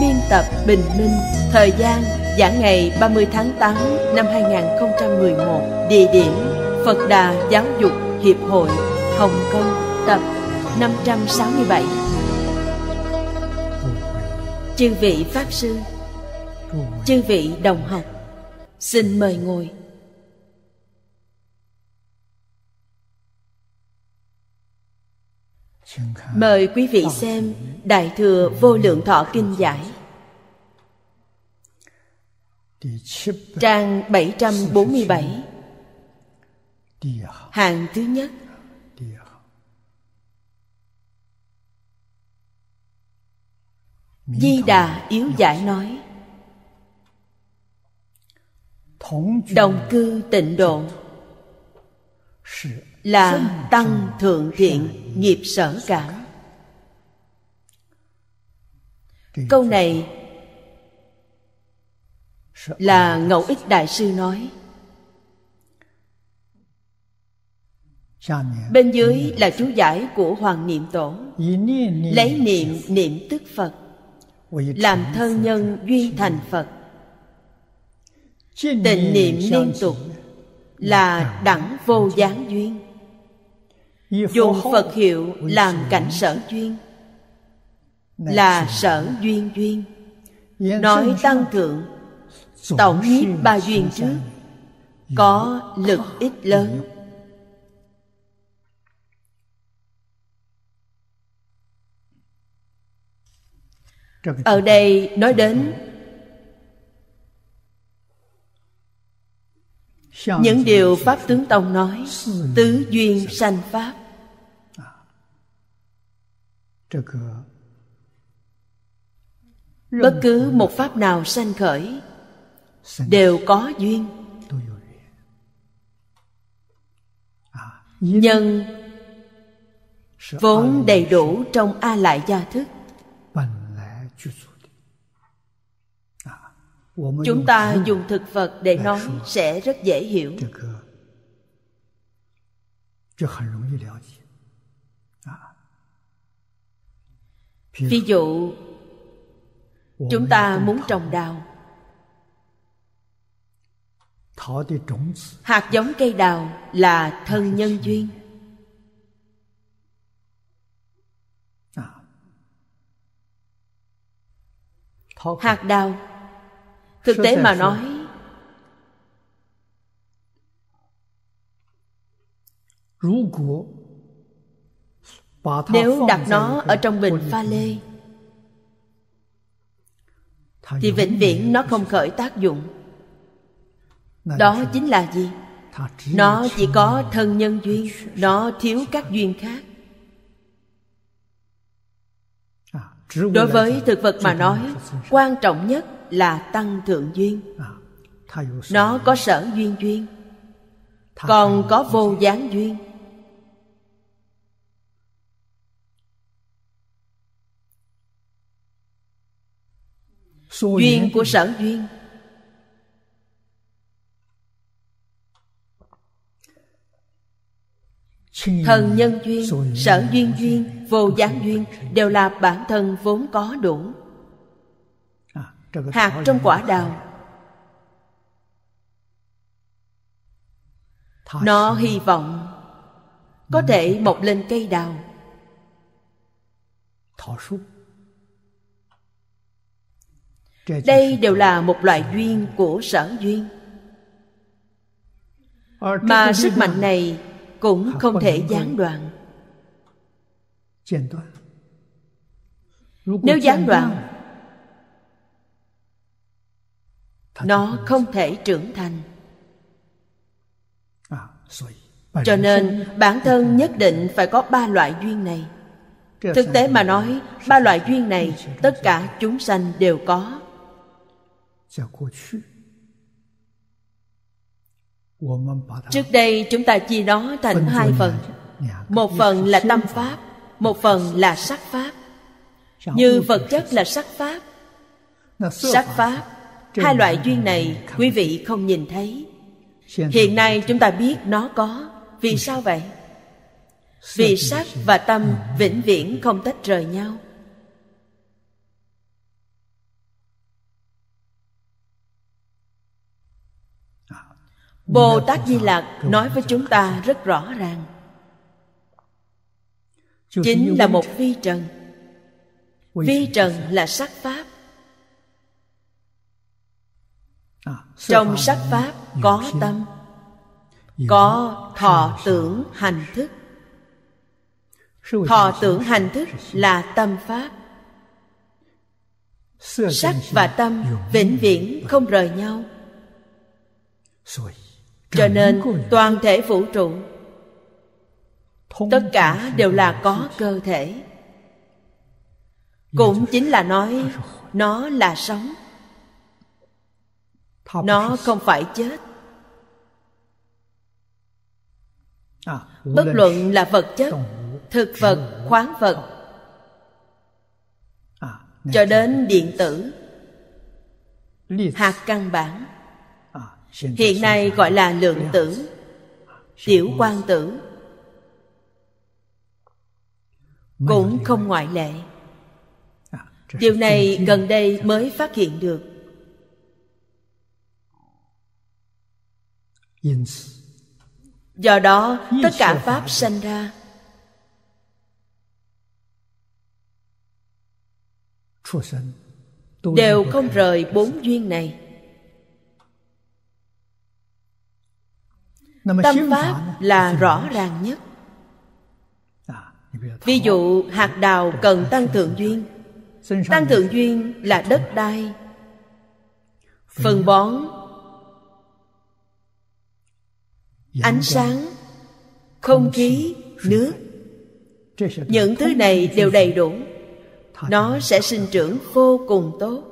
biên tập Bình Minh, thời gian giảng ngày 30 tháng 8 năm 2011, địa điểm Phật Đà Giáo dục Hiệp hội Hồng Kông, tập 567. Chư vị Pháp Sư, chư vị đồng học, xin mời ngồi. Mời quý vị xem Đại Thừa Vô Lượng Thọ Kinh Giải Trang 747 Hạng thứ nhất Di Đà Yếu Giải nói Đồng cư tịnh độ Là tăng thượng thiện nghiệp sở cảm Câu này là ngẫu ích đại sư nói bên dưới là chú giải của hoàng niệm tổ lấy niệm niệm tức phật làm thân nhân duyên thành phật tình niệm liên tục là đẳng vô gián duyên dùng phật hiệu làm cảnh sở duyên là sở duyên duyên nói tăng thượng tổng nhiếp ba duyên trước có lực ích lớn ở đây nói đến những điều pháp tướng tông nói tứ duyên sanh pháp à. bất cứ một pháp nào sanh khởi đều có duyên à, nhân vốn đầy đủ trong a lại gia thức à, chúng ta dùng thực vật để nói sẽ rất dễ hiểu à. ví dụ chúng ta muốn trồng đào hạt giống cây đào là thân nhân duyên à. hạt đào thực tế mà nói nếu đặt nó ở trong bình pha lê thì vĩnh viễn nó không khởi tác dụng đó chính là gì nó chỉ có thân nhân duyên nó thiếu các duyên khác à, đối với thực vật mà nói quan trọng nhất là tăng thượng duyên à, nó có sở duyên duyên còn có vô gián duyên duyên của sở duyên thần nhân duyên sở duyên duyên vô gián duyên đều là bản thân vốn có đủ à, hạt trong quả đào nó hy vọng có thể mọc lên cây đào đây đều là một loại duyên của sở duyên ờ, mà sức mạnh này cũng không thể gián đoạn nếu gián đoạn nó không thể trưởng thành à, cho nên bản thân nhất định phải có ba loại duyên này thực tế mà nói ba loại duyên này tất cả chúng sanh đều có Trước đây chúng ta chia nó thành hai phần Một phần là tâm pháp Một phần là sắc pháp Như vật chất là sắc pháp Sắc pháp Hai loại duyên này quý vị không nhìn thấy Hiện nay chúng ta biết nó có Vì sao vậy? Vì sắc và tâm vĩnh viễn không tách rời nhau bồ tát di lặc nói với chúng ta rất rõ ràng chính là một vi trần vi trần là sắc pháp trong sắc pháp có tâm có thọ tưởng hành thức thọ tưởng hành thức là tâm pháp sắc và tâm vĩnh viễn không rời nhau cho nên toàn thể vũ trụ tất cả đều là có cơ thể cũng chính là nói nó là sống nó không phải chết à, bất luận là vật chất thực vật khoáng vật à, cho đến điện tử hạt căn bản hiện nay gọi là lượng tử tiểu quan tử cũng không ngoại lệ điều này gần đây mới phát hiện được do đó tất cả pháp sanh ra đều không rời bốn duyên này tâm pháp là rõ ràng nhất à, ví dụ hạt đào cần tăng thượng duyên tăng thượng duyên là đất đai phân bón ánh sáng không khí nước những thứ này đều đầy đủ nó sẽ sinh trưởng vô cùng tốt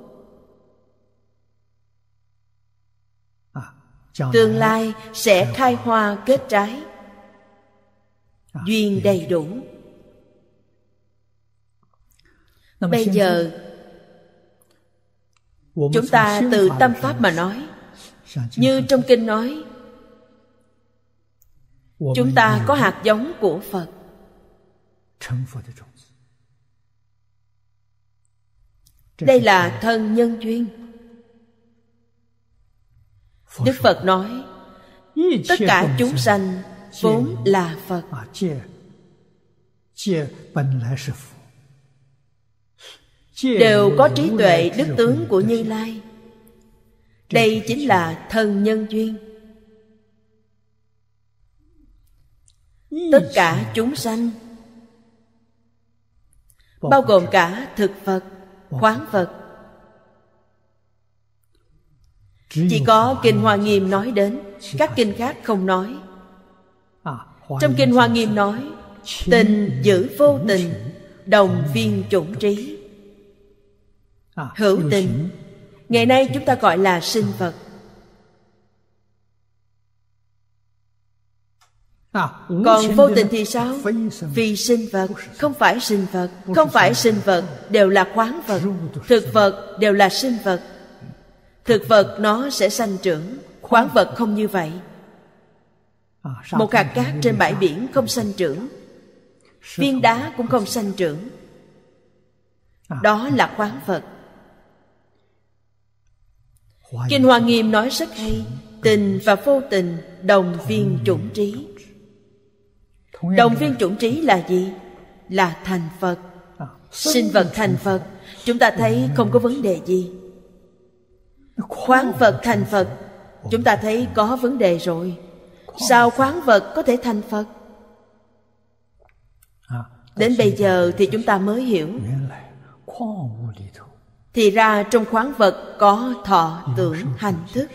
tương lai sẽ khai hoa kết trái à, duyên đầy đủ bây giờ chúng ta từ tâm pháp mà nói như trong kinh nói chúng ta có hạt giống của phật đây là thân nhân duyên đức phật nói tất cả chúng sanh vốn là phật đều có trí tuệ đức tướng của như lai đây chính là thân nhân duyên tất cả chúng sanh bao gồm cả thực phật khoáng phật chỉ có kinh hoa nghiêm nói đến các kinh khác không nói à, trong kinh hoa nghiêm nói tình giữ vô tình đồng viên chủng trí à, hữu tình ngày nay chúng ta gọi là sinh vật à, còn vô tình thì sao vì sinh vật không phải sinh vật không phải sinh vật đều là khoáng vật thực vật đều là sinh vật thực vật nó sẽ sanh trưởng khoáng vật không như vậy à, một hạt cát trên bãi biển không sanh trưởng viên đá cũng không sanh trưởng à. đó là khoáng vật kinh hoa nghiêm nói rất hay tình và vô tình đồng viên chủng trí đồng viên chủng trí là gì là thành phật à. sinh vật thành phật chúng ta thấy không có vấn đề gì khoáng vật thành phật chúng ta thấy có vấn đề rồi sao khoáng vật có thể thành phật đến bây giờ thì chúng ta mới hiểu thì ra trong khoáng vật có thọ tưởng hành thức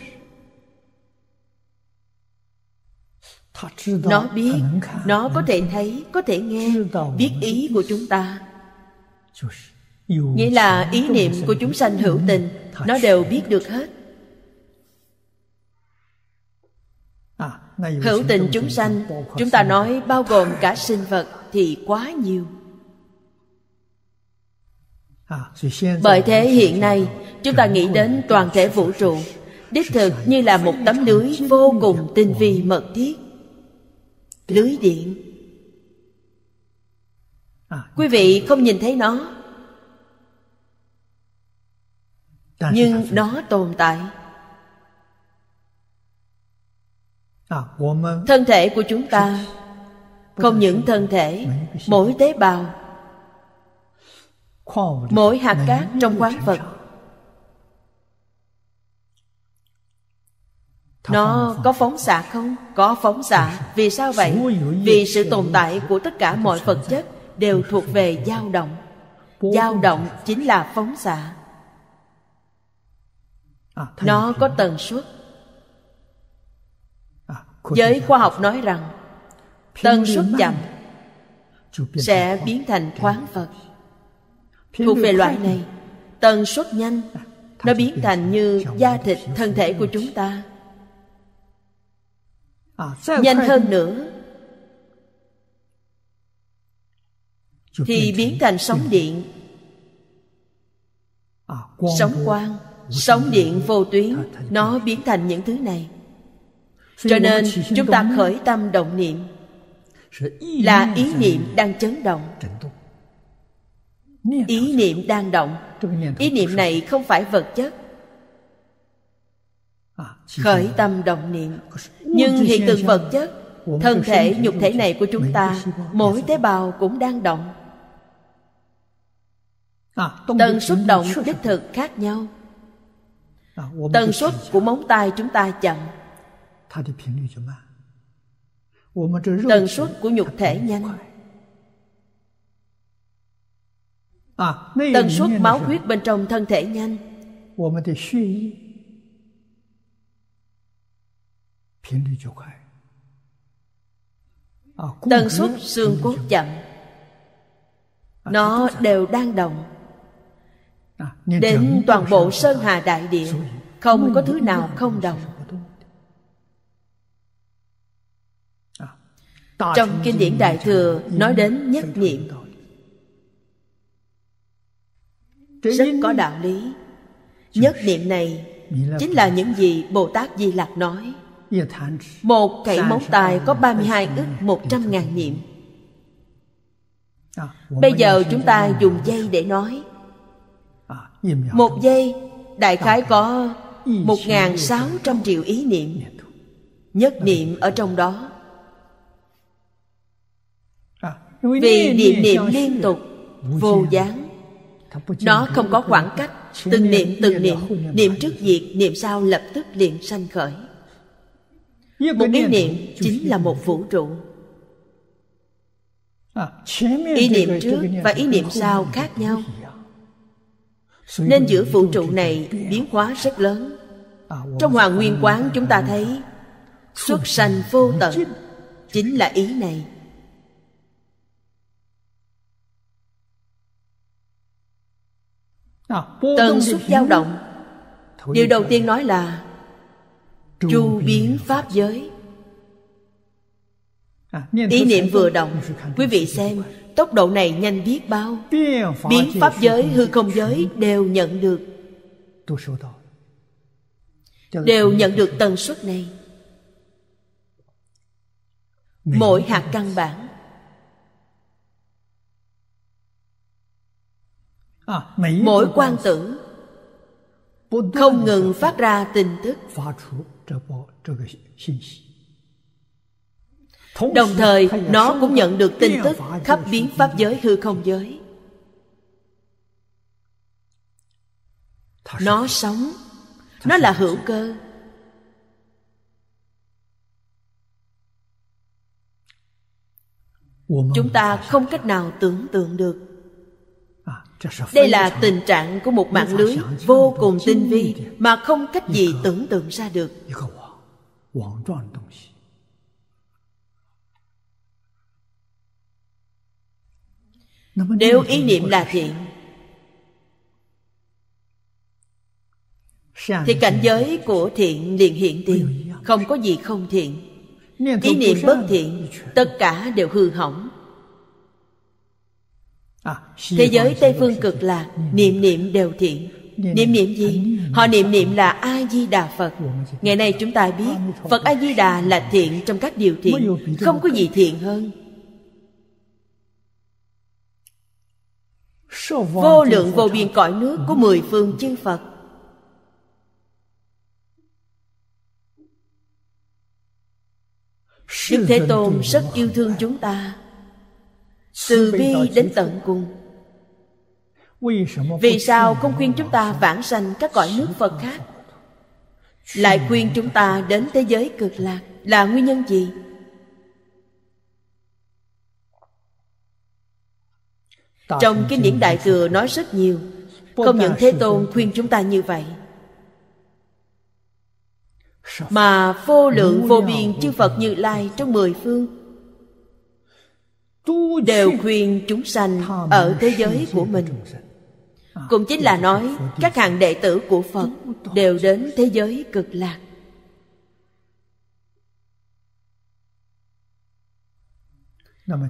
nó biết nó có thể thấy có thể nghe biết ý của chúng ta nghĩa là ý niệm của chúng sanh hữu tình nó đều biết được hết à, hữu tình chúng sanh chúng ta nói bao gồm cả sinh vật thì quá nhiều à, bởi thế hiện nay chúng ta nghĩ đến toàn thể vũ trụ đích thực như là một tấm lưới vô cùng tinh vi mật thiết lưới điện à, quý vị không nhìn thấy nó nhưng nó tồn tại à, thân thể của chúng ta không những thân thể mỗi tế bào mỗi hạt cát trong quán vật nó có phóng xạ không có phóng xạ vì sao vậy vì sự tồn tại của tất cả mọi vật chất đều thuộc về dao động dao động chính là phóng xạ À, nó có tần suất à, giới khoa học nói rằng tần suất chậm sẽ biến thành khoáng vật thuộc về loại này tần suất nhanh à, nó biến thành như da thịt thân thể của chúng ta nhanh hơn nữa thì biến thành sóng điện sóng quang sóng điện vô tuyến nó biến thành những thứ này cho nên chúng ta khởi tâm động niệm là ý niệm đang chấn động ý niệm đang động ý niệm này không phải vật chất khởi tâm động niệm nhưng hiện tượng vật chất thân thể nhục thể này của chúng ta mỗi tế bào cũng đang động tần suất động đích thực khác nhau tần suất của móng tay chúng ta chậm tần suất của nhục thể nhanh tần suất máu huyết bên trong thân thể nhanh tần suất xương cốt chậm nó đều đang động đến toàn bộ sơn hà đại địa không có thứ nào không đồng trong kinh điển đại thừa nói đến nhất niệm rất có đạo lý nhất niệm này chính là những gì bồ tát di lặc nói một cậy móng tài có 32 ức 100 ngàn niệm Bây giờ chúng ta dùng dây để nói một giây đại khái có 1.600 triệu ý niệm Nhất ờ. niệm ở trong đó à, Vì niệm niệm liên tục Vô gián Nó không có khoảng cách Từng niệm từng niệm Niệm trước diệt Niệm sau lập tức liền sanh khởi Một ý niệm chính là một vũ trụ à, Ý niệm trước và ý niệm sau khác nhau nên giữa vũ trụ này biến hóa rất lớn à, trong hoàng nguyên quán à, chúng ta thấy xuất sanh vô tận chính là ý này à, tần suất dao động điều đầu tiên nói là chu biến pháp giới ý niệm vừa động quý vị xem tốc độ này nhanh biết bao biến pháp giới hư không giới đều nhận được đều nhận được tần suất này mỗi hạt căn bản à, mỗi quan tử không ngừng phát ra tin tức đồng thời nó cũng nhận được tin tức khắp biến pháp giới hư không giới nó sống nó là hữu cơ chúng ta không cách nào tưởng tượng được à, đây là tình trạng của một mạng lưới vô cùng tinh vi mà không cách gì tưởng tượng ra được nếu ý niệm là thiện thì cảnh giới của thiện liền hiện tiền dạ. không có gì không thiện ý niệm bất thiện tất cả đều hư hỏng à, thế giới tây phương cực là niệm niệm đều thiện niệm niệm gì họ niệm niệm là a di đà phật ngày nay chúng ta biết phật a di đà là thiện trong các điều thiện không có gì thiện hơn vô lượng vô biên cõi nước của mười phương chư phật đức thế tôn rất yêu thương chúng ta từ bi đến tận cùng vì sao không khuyên chúng ta vãng sanh các cõi nước phật khác lại khuyên chúng ta đến thế giới cực lạc là nguyên nhân gì trong kinh điển đại thừa nói rất nhiều không những thế tôn khuyên chúng ta như vậy mà vô lượng vô biên chư phật như lai trong mười phương đều khuyên chúng sanh ở thế giới của mình à, cũng chính là nói các hàng đệ tử của phật đều đến thế giới cực lạc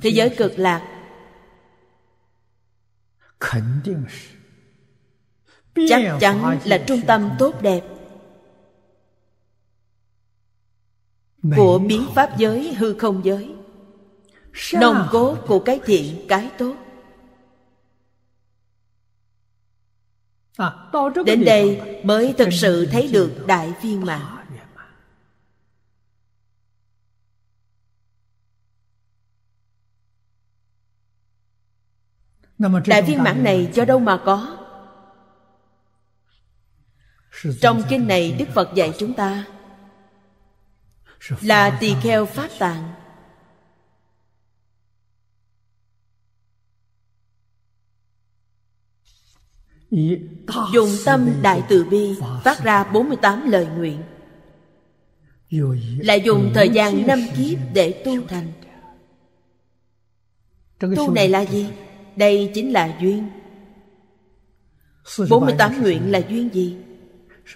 thế giới cực lạc chắc chắn là trung tâm tốt đẹp của biến pháp giới hư không giới nồng cốt của cái thiện cái tốt à, đến đây mới thực sự thấy được đại viên mạng đại viên mãn này cho đâu mà có trong kinh này đức phật dạy chúng ta là tỳ kheo pháp tạng dùng tâm đại từ bi phát ra 48 lời nguyện lại dùng thời gian năm kiếp để tu thành tu này là gì đây chính là duyên 48 nguyện là duyên gì?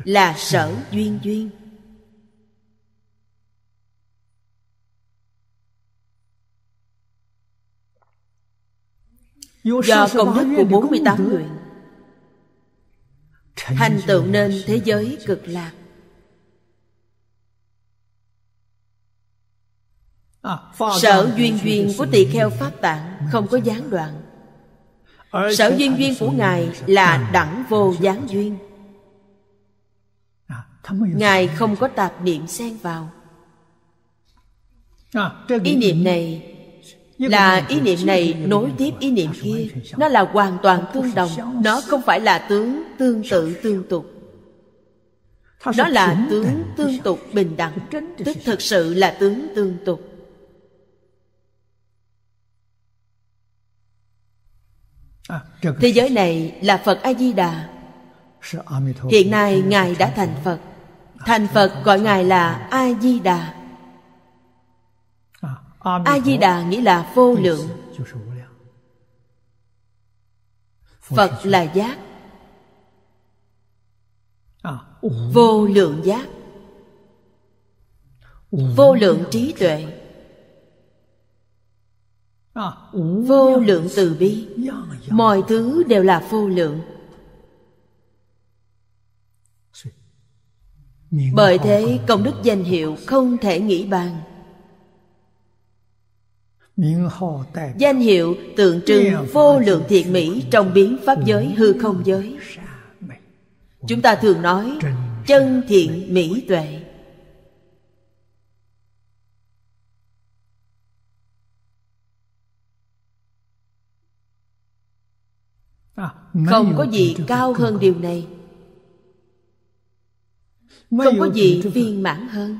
Là sở duyên duyên Do công đức của 48 nguyện Thành tựu nên thế giới cực lạc Sở duyên duyên của tỳ kheo Pháp Tạng Không có gián đoạn sở duyên duyên của ngài là đẳng vô gián duyên à, ngài không có tạp niệm xen vào à, ý niệm này là ý niệm này nối tiếp ý niệm kia nó là hoàn toàn tương đồng nó không phải là tướng tương tự tương tục nó là tướng tương tục bình đẳng tức thực sự là tướng tương tục À, Thế giới này là Phật A-di-đà Hiện nay Ngài đã thành Phật Thành Phật gọi Ngài là A-di-đà à, A-di-đà nghĩa là vô lượng Phật là giác Vô lượng giác à, Vô lượng trí tuệ vô lượng từ bi mọi thứ đều là vô lượng bởi thế công đức danh hiệu không thể nghĩ bàn danh hiệu tượng trưng vô lượng thiện mỹ trong biến pháp giới hư không giới chúng ta thường nói chân thiện mỹ tuệ không có gì cao hơn điều này không có gì viên mãn hơn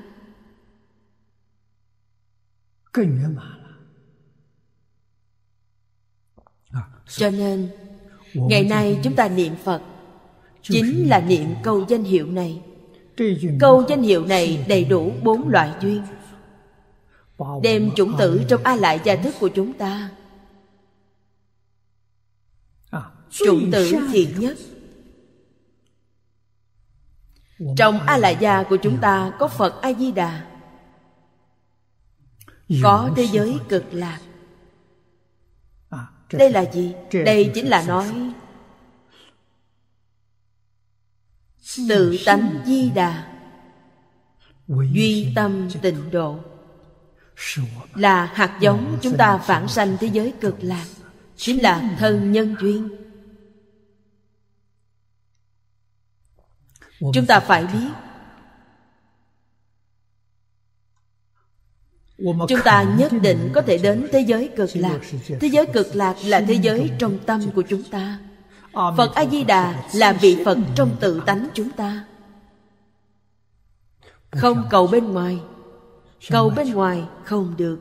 cho nên ngày nay chúng ta niệm phật chính là niệm câu danh hiệu này câu danh hiệu này đầy đủ bốn loại duyên đem chủng tử trong a lại gia thức của chúng ta chủng tử thiện nhất trong a la gia của chúng ta có phật a à, di đà có thế giới cực lạc đây là gì đây chính là nói tự tánh di đà duy tâm tịnh độ là hạt giống chúng ta phản sanh thế giới cực lạc chính là thân nhân duyên chúng ta phải biết chúng ta nhất định có thể đến thế giới cực lạc thế giới cực lạc là thế giới trong tâm của chúng ta phật a di đà là vị phật trong tự tánh chúng ta không cầu bên ngoài cầu bên ngoài không được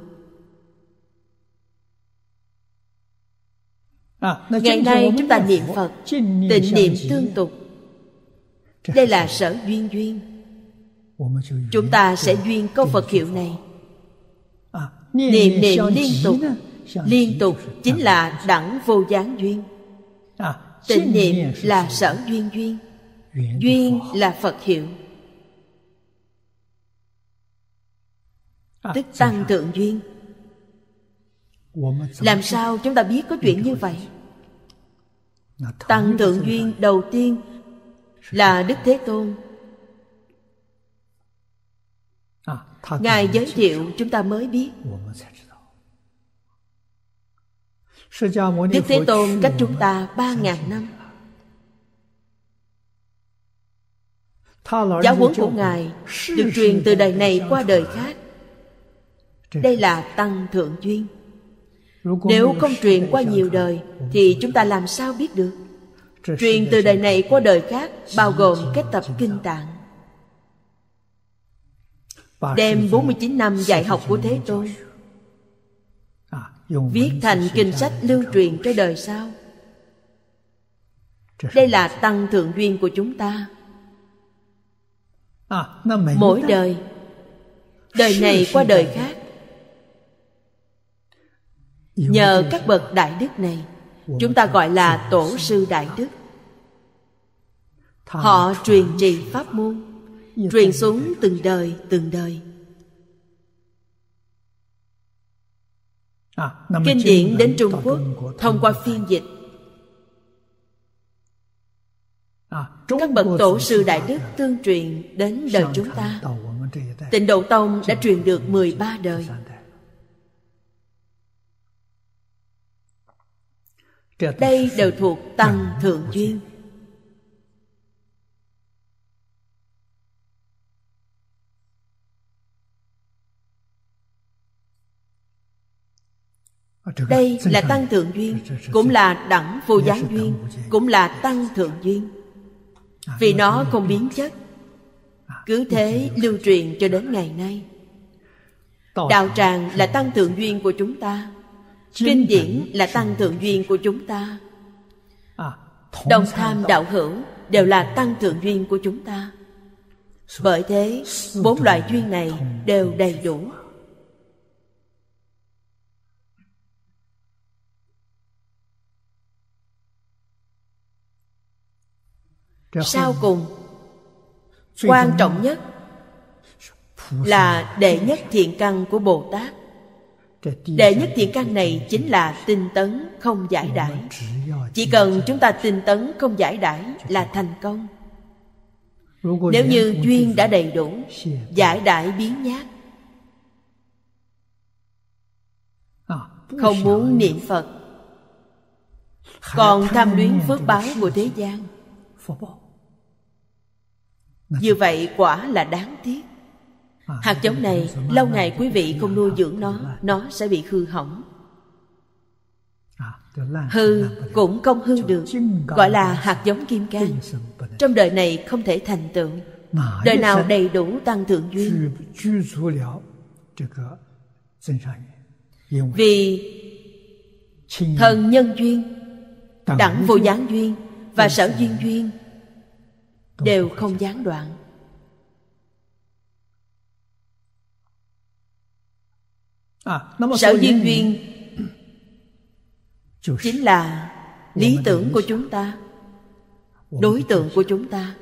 à, ngày nay chúng ta niệm phật tịnh niệm tương tục đây là sở duyên duyên chúng ta sẽ duyên câu phật hiệu này niệm niệm liên tục liên tục chính là đẳng vô gián duyên tịnh niệm là sở duyên duyên duyên là phật hiệu tức tăng thượng duyên làm sao chúng ta biết có chuyện như vậy tăng thượng duyên đầu tiên là đức thế tôn à, ngài giới thiệu chúng ta mới biết đức thế tôn cách chúng ta ba ngàn năm giáo huấn của ngài được truyền từ đời này qua đời khác đây là tăng thượng duyên nếu không truyền qua nhiều đời thì chúng ta làm sao biết được truyền từ đời này qua đời khác bao gồm các tập kinh tạng đem 49 năm dạy học của Thế Tôn à, viết thành kinh sách lưu truyền cho đời sau đây là tăng thượng duyên của chúng ta à, mỗi đời đời này qua đời khác nhờ các bậc đại đức này chúng ta gọi là tổ sư đại đức họ truyền trì pháp môn truyền xuống từng đời từng đời à, kinh điển đến trung quốc thông qua phiên dịch à, các bậc tổ sư đại đức tương truyền đến đời chúng ta tịnh độ tông đã truyền được 13 đời đây đều thuộc tăng ờ, thượng duyên đây là tăng thượng duyên cũng là đẳng vô giá duyên cũng là tăng thượng duyên à, vì vâng, nó vâng, vâng. không biến chất à, cứ thế lưu truyền cho đến ngày nay đạo tràng là tăng thượng duyên của chúng ta kinh điển là tăng thượng duyên của chúng ta à, đồng tham đạo hữu đều là tăng thượng duyên của chúng ta bởi thế bốn loại duyên này đều đầy đủ sau cùng quan trọng nhất là đệ nhất thiện căn của bồ tát đệ nhất thiện căn này chính là tinh tấn không giải đãi chỉ cần chúng ta tinh tấn không giải đãi là thành công nếu như duyên đã đầy đủ giải đãi biến nhát không muốn niệm phật còn tham luyến phước báo của thế gian như vậy quả là đáng tiếc hạt giống này lâu ngày quý vị không nuôi dưỡng nó nó sẽ bị hư hỏng hư cũng không hư được gọi là hạt giống kim cang trong đời này không thể thành tựu đời nào đầy đủ tăng thượng duyên vì thần nhân duyên đẳng vô gián duyên và sở duyên duyên đều không gián đoạn À, sở duyên duyên chính là dạ, lý tưởng của chúng ta đối tượng của chúng ta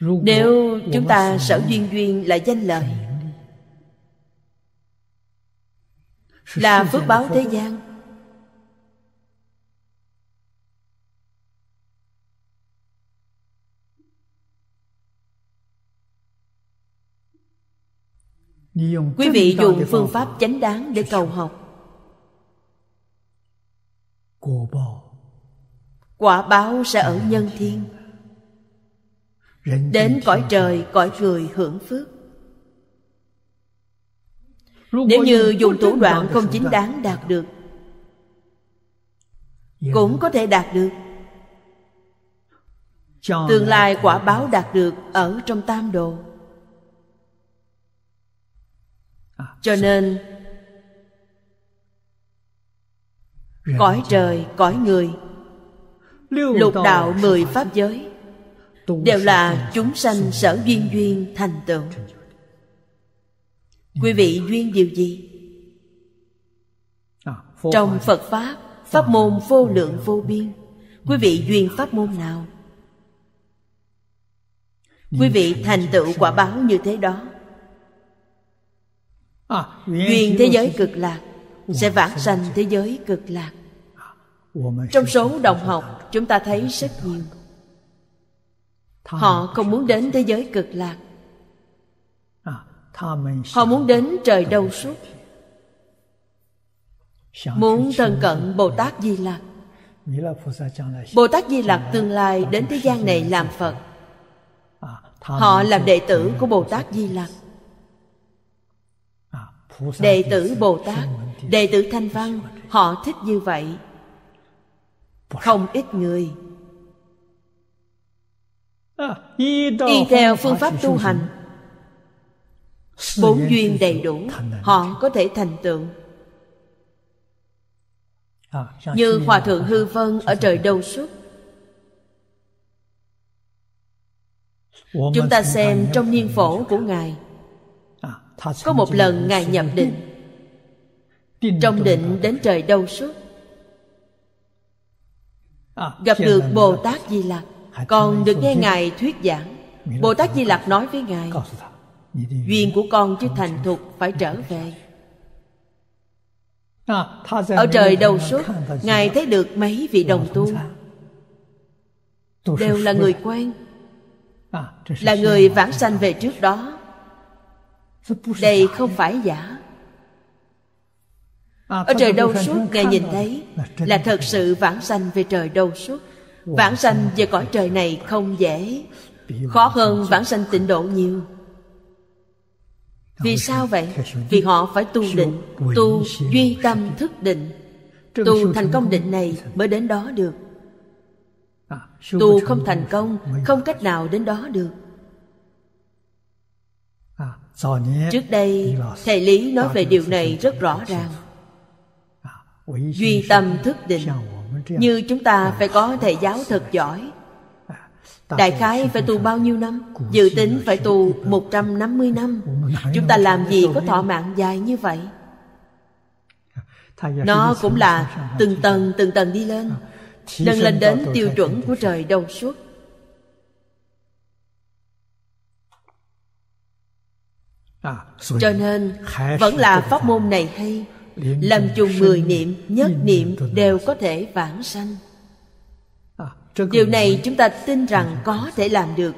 nếu chúng ta sở duyên duyên là danh lợi là phước báo thế gian quý vị dùng phương pháp chánh đáng để cầu học quả báo sẽ ở nhân thiên đến cõi trời cõi người hưởng phước nếu như dùng thủ đoạn không chính đáng đạt được cũng có thể đạt được tương lai quả báo đạt được ở trong tam đồ cho nên cõi trời cõi người lục đạo mười pháp giới đều là chúng sanh sở duyên duyên thành tựu quý vị duyên điều gì à, trong phật pháp pháp môn vô lượng vô biên quý vị duyên pháp môn nào quý vị thành tựu quả báo như thế đó À, duyên dạ, thế giới cực lạc à, sẽ vãng sanh thế giới cực lạc trong à, số đồng học chúng ta thấy rất nhiều họ không muốn đến thế giới cực lạc họ muốn đến trời đầu suốt muốn thân cận bồ tát di lặc bồ tát di lặc tương lai đến thế gian này làm phật họ làm đệ tử của bồ tát di lặc đệ tử bồ tát đệ tử thanh văn họ thích như vậy không ít người à, y theo phương pháp tu hành bốn duyên đầy đủ họ có thể thành tựu à, như hòa thượng hư vân ở trời đâu xuất chúng ta xem trong niên phổ của ngài có một lần ngài nhập định trong định đến trời đâu suốt à, gặp được bồ tát di lặc còn được nghe ngài thuyết giảng bồ tát di lặc nói với ngài duyên của con chưa thành thục phải trở về à, ở trời đầu suốt ngài thấy được mấy vị đồng tu đều là người quen à, là người vãng sanh về trước đó đây không phải giả à, ở trời đâu suốt ngài nhìn thấy là thật sự vãng sanh về trời đâu suốt vãng sanh về cõi trời này không dễ khó hơn vãng sanh tịnh độ nhiều vì sao vậy vì họ phải tu định tu duy tâm thức định tu thành công định này mới đến đó được à, tu không thành công không cách nào đến đó được trước đây thầy lý nói về điều này rất rõ ràng à, duy tâm thức định như chúng ta phải có thầy giáo thật giỏi à, Đại khái phải tu bao nhiêu năm Dự tính phải tu 150 năm Chúng ta làm gì có thọ mạng dài như vậy Nó cũng là từng tầng từng tầng đi lên Nâng lên đến tiêu chuẩn của trời đầu suốt À, cho nên vẫn là pháp môn này hay làm dùng người niệm nhất niệm đều có thể vãng sanh à, điều này chúng ta tin rằng có thể làm được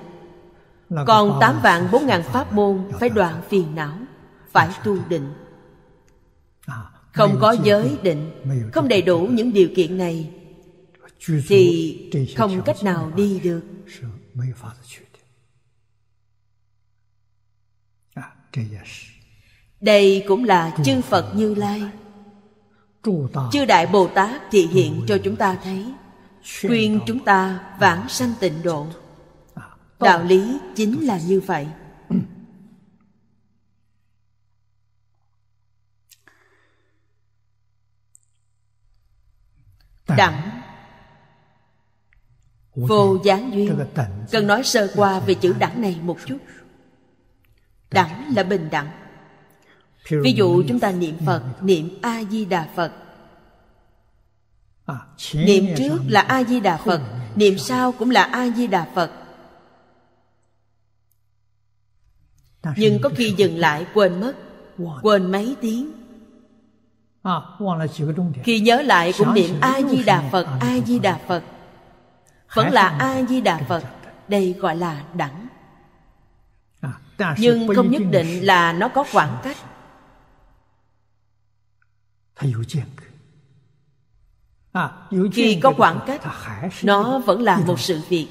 còn tám vạn bốn ngàn pháp môn phải đoạn phiền não phải tu định à, không có giới định không đầy đủ những điều kiện này thì không cách nào đi được đây cũng là chư phật như lai chư đại bồ tát thị hiện cho chúng ta thấy khuyên chúng ta vãng sanh tịnh độ à, đạo lý chính là như vậy đẳng vô gián duyên cần nói sơ qua về chữ đẳng này một chút đẳng là bình đẳng ví dụ chúng ta niệm phật niệm a di đà phật à, niệm trước là a di đà phật niệm sau cũng là a di đà phật nhưng có khi dừng lại quên mất quên mấy tiếng à, khi nhớ lại cũng niệm a di đà phật a di đà phật vẫn là a di đà phật đây gọi là đẳng nhưng không nhất định là nó có khoảng cách à, khi có khoảng cách nó vẫn là một sự việc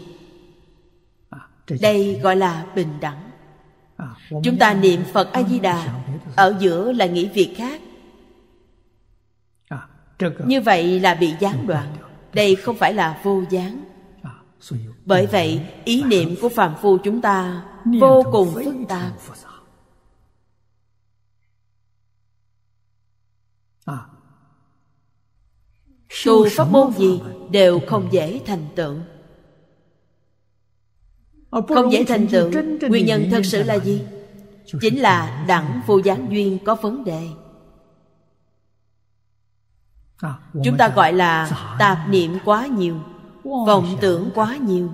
à, đây gọi là bình đẳng à, chúng ta niệm phật a di đà ở giữa là nghĩ việc khác như vậy là bị gián đoạn đây không phải là vô gián bởi vậy ý niệm của phàm phu chúng ta vô cùng phức tạp à. tu pháp môn gì đều không dễ thành tựu không dễ thành tựu nguyên nhân thật sự là gì chính là đẳng vô gián duyên có vấn đề à, chúng ta gọi là tạp niệm quá nhiều vọng tưởng quá nhiều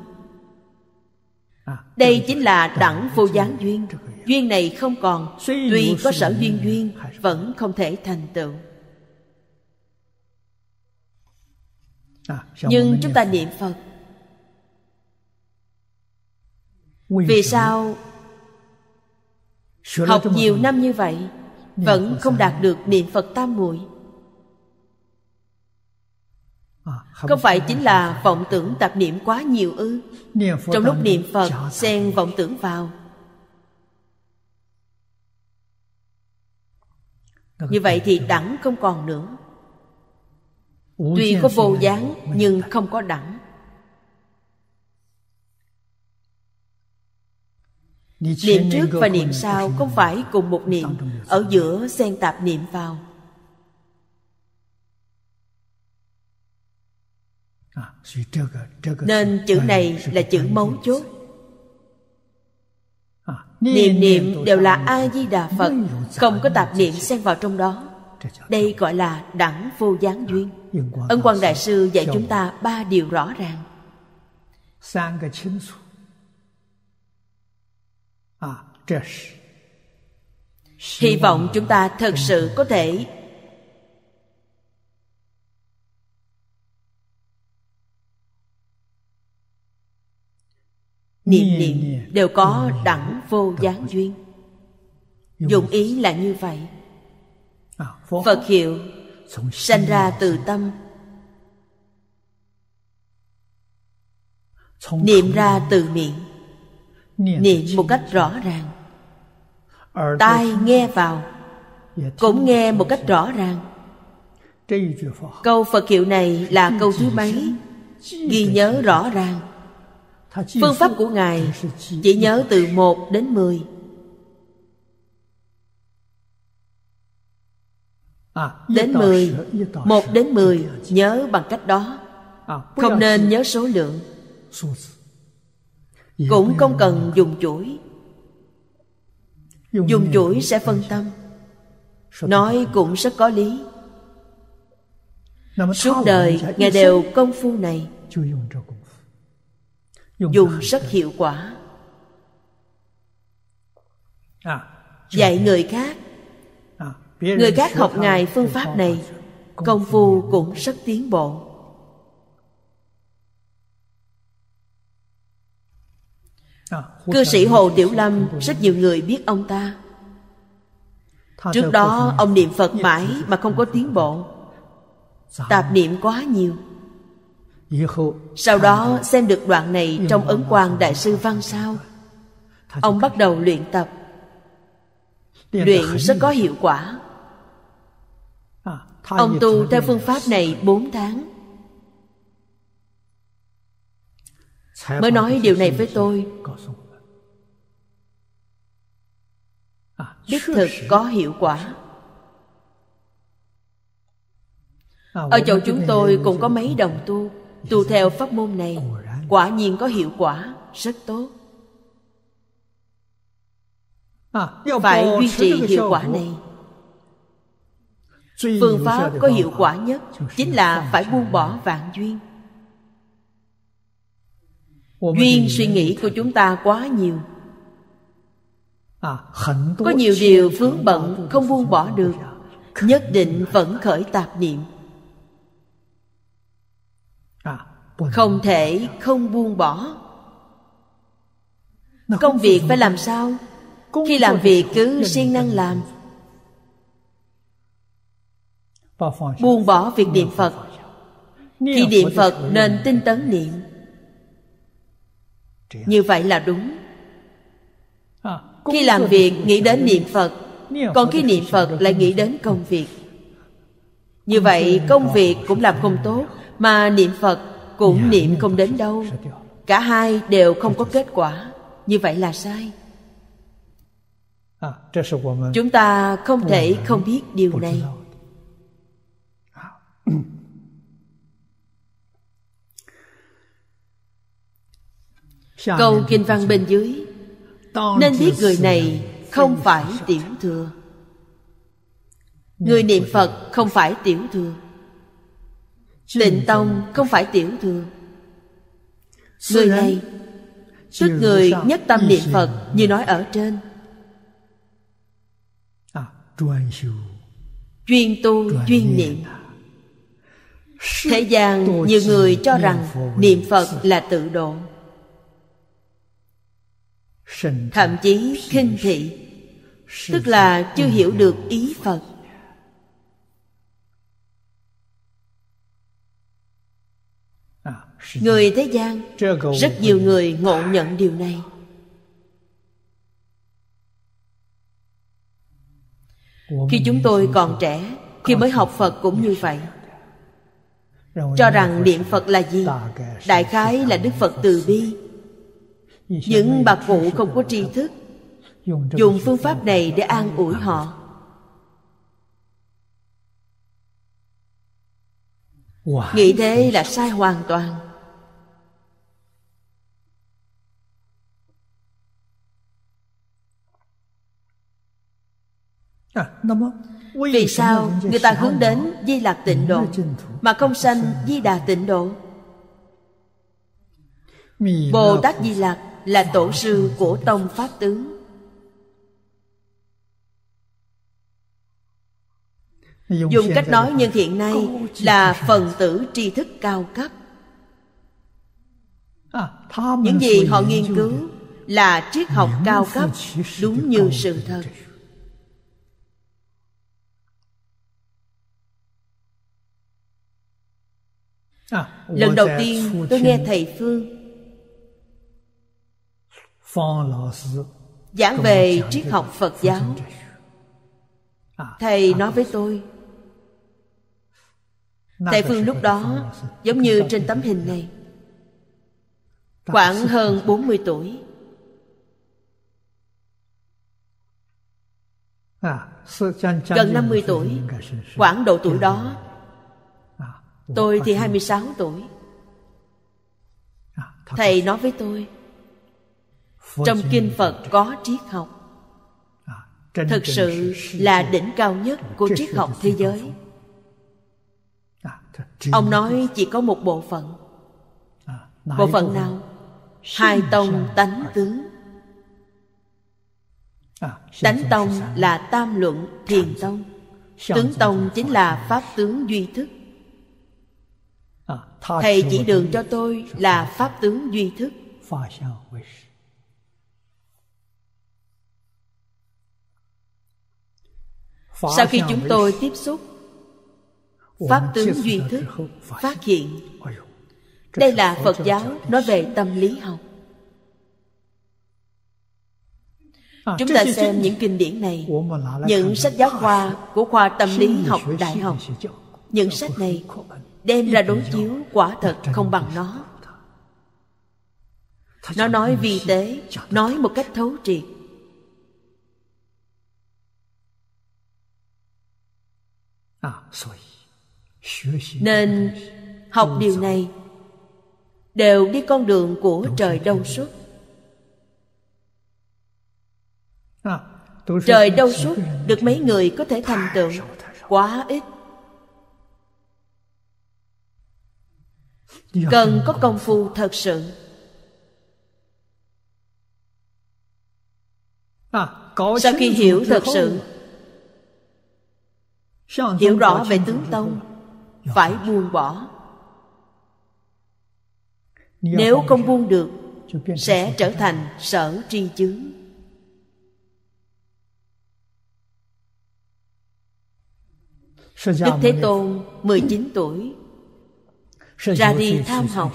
đây chính là đẳng vô gián duyên duyên này không còn tuy có sở duyên duyên vẫn không thể thành tựu nhưng chúng ta niệm phật vì sao học nhiều năm như vậy vẫn không đạt được niệm phật tam muội À, có phải chính là vọng tưởng tạp niệm quá nhiều ư Trong lúc niệm Phật xen vọng tưởng vào Như vậy thì đẳng không còn nữa Tuy có vô dáng nhưng không có đẳng Niệm trước và niệm sau không phải cùng một niệm Ở giữa xen tạp niệm vào À, nên chữ này là chữ mấu chốt à, niệm niệm đều là a di đà phật không có tạp niệm xen vào trong đó đây gọi là đẳng vô gián à, duyên ân quan đại sư dạy chúng ta ba điều rõ ràng hy vọng chúng ta thật sự có thể niệm niệm đều có đẳng vô gián duyên dụng ý là như vậy à, phật hiệu sanh ra từ tâm niệm ra từ miệng niệm dạ, một cách rõ ràng tai nghe vào cũng nghe một cách rõ ràng câu phật hiệu này là câu thứ mấy ghi nhớ rõ ràng Phương pháp của Ngài chỉ nhớ từ 1 đến 10 à, Đến 10 1 đến 10 nhớ bằng cách đó à, Không nên nhớ số lượng Cũng không cần dùng chuỗi Dùng chuỗi sẽ phân tâm Nói cũng rất có lý Suốt đời Ngài đều công phu này dùng rất hiệu quả à, dạy người khác à, người khác học ngài phương pháp này công phu cũng rất tiến bộ à, cư sĩ hồ tiểu lâm rất nhiều người biết ông ta trước đó ông niệm phật mãi mà không có tiến bộ dạ. tạp niệm quá nhiều sau đó xem được đoạn này trong ấn quang đại sư văn sao ông bắt đầu luyện tập luyện rất có hiệu quả ông tu theo phương pháp này 4 tháng mới nói điều này với tôi đích thực có hiệu quả ở chỗ chúng tôi cũng có mấy đồng tu tu theo pháp môn này quả nhiên có hiệu quả rất tốt à, phải duy trì hiệu quả này phương pháp có hiệu quả nhất chính là phải buông bỏ vạn duyên duyên suy nghĩ của chúng ta quá nhiều à, có nhiều điều vướng bận không buông bỏ được nhất định vẫn khởi tạp niệm không thể không buông bỏ công việc phải làm sao khi làm việc cứ siêng năng làm buông bỏ việc niệm phật khi niệm phật nên tinh tấn niệm như vậy là đúng à, khi làm việc nghĩ đến niệm phật còn khi niệm phật lại nghĩ đến công việc như vậy công việc cũng làm không tốt mà niệm phật cũng niệm không đến đâu cả hai đều không có kết quả như vậy là sai à, chúng ta không thể không biết điều này à. câu kinh văn bên dưới nên biết người này không phải tiểu thừa người niệm phật không phải tiểu thừa Tịnh Tông không phải tiểu thừa Người này Tức người nhất tâm niệm Phật Như nói ở trên à, Chuyên tu chuyên niệm Thế gian nhiều người cho rằng Niệm Phật là tự độ Thậm chí khinh thị Tức là chưa hiểu được ý Phật người thế gian rất nhiều người ngộ nhận điều này khi chúng tôi còn trẻ khi mới học phật cũng như vậy cho rằng niệm phật là gì đại khái là đức phật từ bi những bà cụ không có tri thức dùng phương pháp này để an ủi họ nghĩ thế là sai hoàn toàn À, Vì sao người ta hướng đến Di Lạc tịnh độ Mà không sanh Di Đà tịnh độ Bồ Tát Di Lạc là tổ sư của Tông Pháp Tướng Dùng cách nói nhân hiện nay là phần tử tri thức cao cấp à, Những gì họ nghiên cứu là triết học cao cấp đúng như sự thật À, lần đầu tiên tôi nghe thầy phương giảng về triết học phật giáo à, thầy à, nói với tôi thầy phương lúc đó giống như trên tấm hình này khoảng hơn 40 tuổi gần 50 tuổi khoảng độ tuổi đó Tôi thì 26 tuổi à, Thầy à? nói với tôi Trong kinh Phật có triết học à, thật sự là đỉnh cao nhất của triết học thế giới Ông nói chỉ có một bộ phận Bộ phận nào? Hai tông tánh tướng Tánh tông là tam luận thiền tông Tướng tông chính là pháp tướng duy thức thầy chỉ đường cho tôi là pháp tướng duy thức sau khi chúng tôi tiếp xúc pháp tướng duy thức phát hiện đây là phật giáo nói về tâm lý học à, chúng ta xem những kinh điển này những sách giáo khoa của khoa tâm lý học đại học những sách này đem ra đối chiếu quả thật không bằng nó nó nói vi tế nói một cách thấu triệt à, nên học điều này đều đi con đường của trời đâu suốt à, trời đâu suốt được mấy người có thể thành tựu quá ít cần có công phu thật sự à, sau khi hiểu thật sự hiểu rõ về tướng tông phải buông bỏ nếu không buông được sẽ trở thành sở tri chứng Đức Thế Tôn 19 tuổi ra đi tham học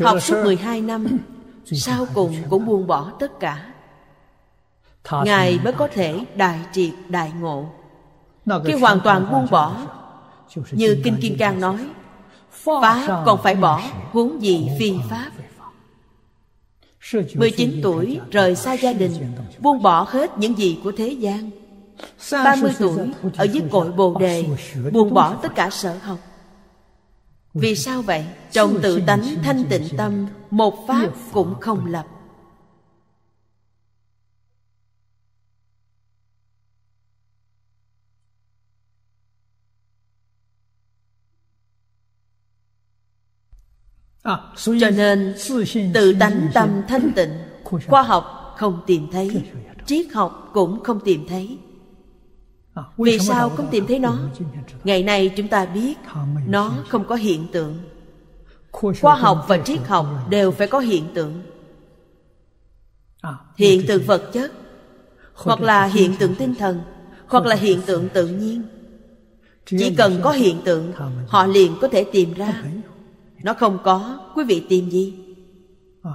học suốt 12 năm sau cùng cũng buông bỏ tất cả ngài mới có thể đại triệt đại ngộ khi hoàn toàn buông bỏ như kinh kim cang nói pháp còn phải bỏ huống gì phi pháp 19 tuổi rời xa gia đình Buông bỏ hết những gì của thế gian 30 tuổi ở dưới cội Bồ Đề Buông bỏ tất cả sở học vì sao vậy trong tự tánh thanh tịnh tâm một pháp cũng không lập à, cho nên tự tánh tâm thanh tịnh khoa học không tìm thấy triết học cũng không tìm thấy Ờ, vì sao không tìm thấy nó ngày nay chúng ta biết nó không có hiện tượng khoa học và triết học đều phải có hiện tượng hiện tượng vật chất hoặc là hiện tượng tinh thần hoặc là hiện tượng tự nhiên chỉ cần có hiện tượng họ liền có thể tìm ra nó không có quý vị tìm gì à.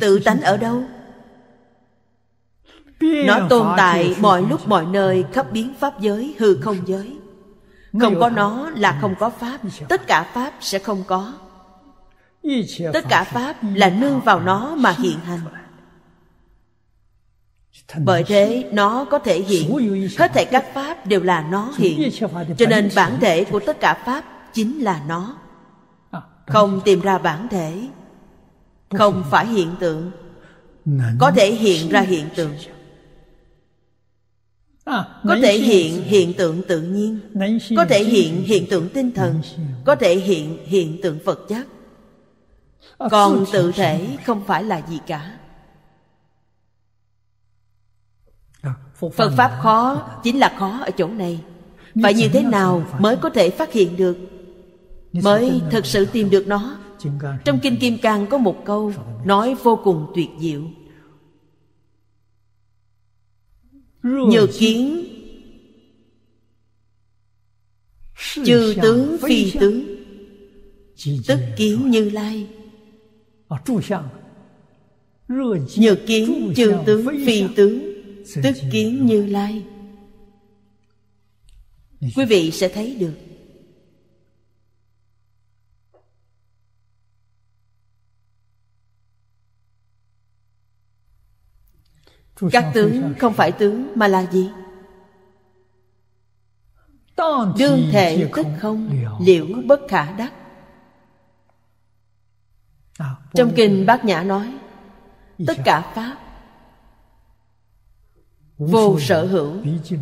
tự tánh ở đâu nó tồn tại mọi lúc mọi nơi khắp biến pháp giới, hư không giới. Không có nó là không có pháp, tất cả pháp sẽ không có. Tất cả pháp là nương vào nó mà hiện hành. Bởi thế nó có thể hiện Hết thể các Pháp đều là nó hiện Cho nên bản thể của tất cả Pháp Chính là nó à, Không tìm ra bản thể Không phải hiện tượng Có thể hiện ra hiện tượng có thể hiện hiện tượng à, tự nhiên có thể hiện hiện tượng tinh thần có thể hiện hiện tượng vật chất còn tự thể không phải là gì cả à, phật pháp khó chính là khó ở chỗ này phải như thế nào mới có thể phát hiện được mới thực sự tìm được nó trong kinh kim cang có một câu nói vô cùng tuyệt diệu nhược kiến chư tướng phi tướng tất kiến như lai nhược kiến chư tướng phi tướng tất kiến như lai quý vị sẽ thấy được các tướng không phải tướng mà là gì đương thể tức không liễu bất khả đắc à, trong kinh bát nhã nói tất cả pháp vô sở hữu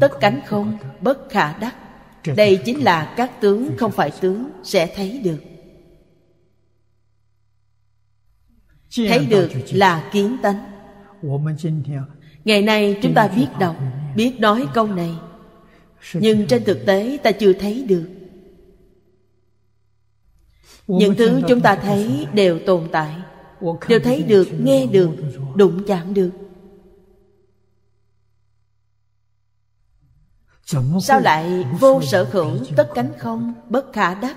tất cánh không bất khả đắc đây chính là các tướng không phải tướng sẽ thấy được thấy được là kiến tánh ngày nay chúng ta biết đọc biết nói câu này nhưng trên thực tế ta chưa thấy được những thứ chúng ta thấy đều tồn tại đều thấy được nghe được đụng chạm được sao lại vô sở hữu tất cánh không bất khả đắc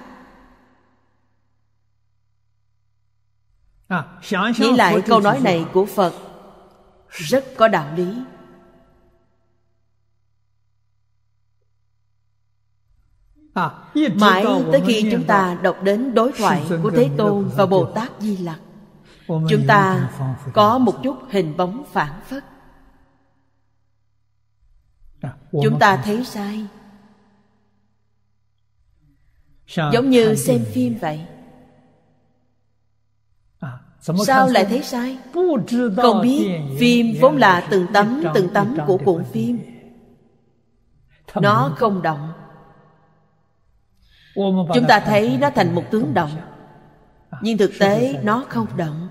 nghĩ lại câu nói này của phật rất có đạo lý à, mãi tới khi chúng ta đọc đến đối thoại của thế tôn và bồ tát di lặc chúng ta có một chút hình bóng phản phất à, chúng ta thấy sai giống như xem phim vậy Sao lại thấy sai? Không biết phim vốn là từng tấm từng tấm của cuộn phim à, Nó không động Chúng ta thấy nó thành một tướng động Nhưng thực tế nó không động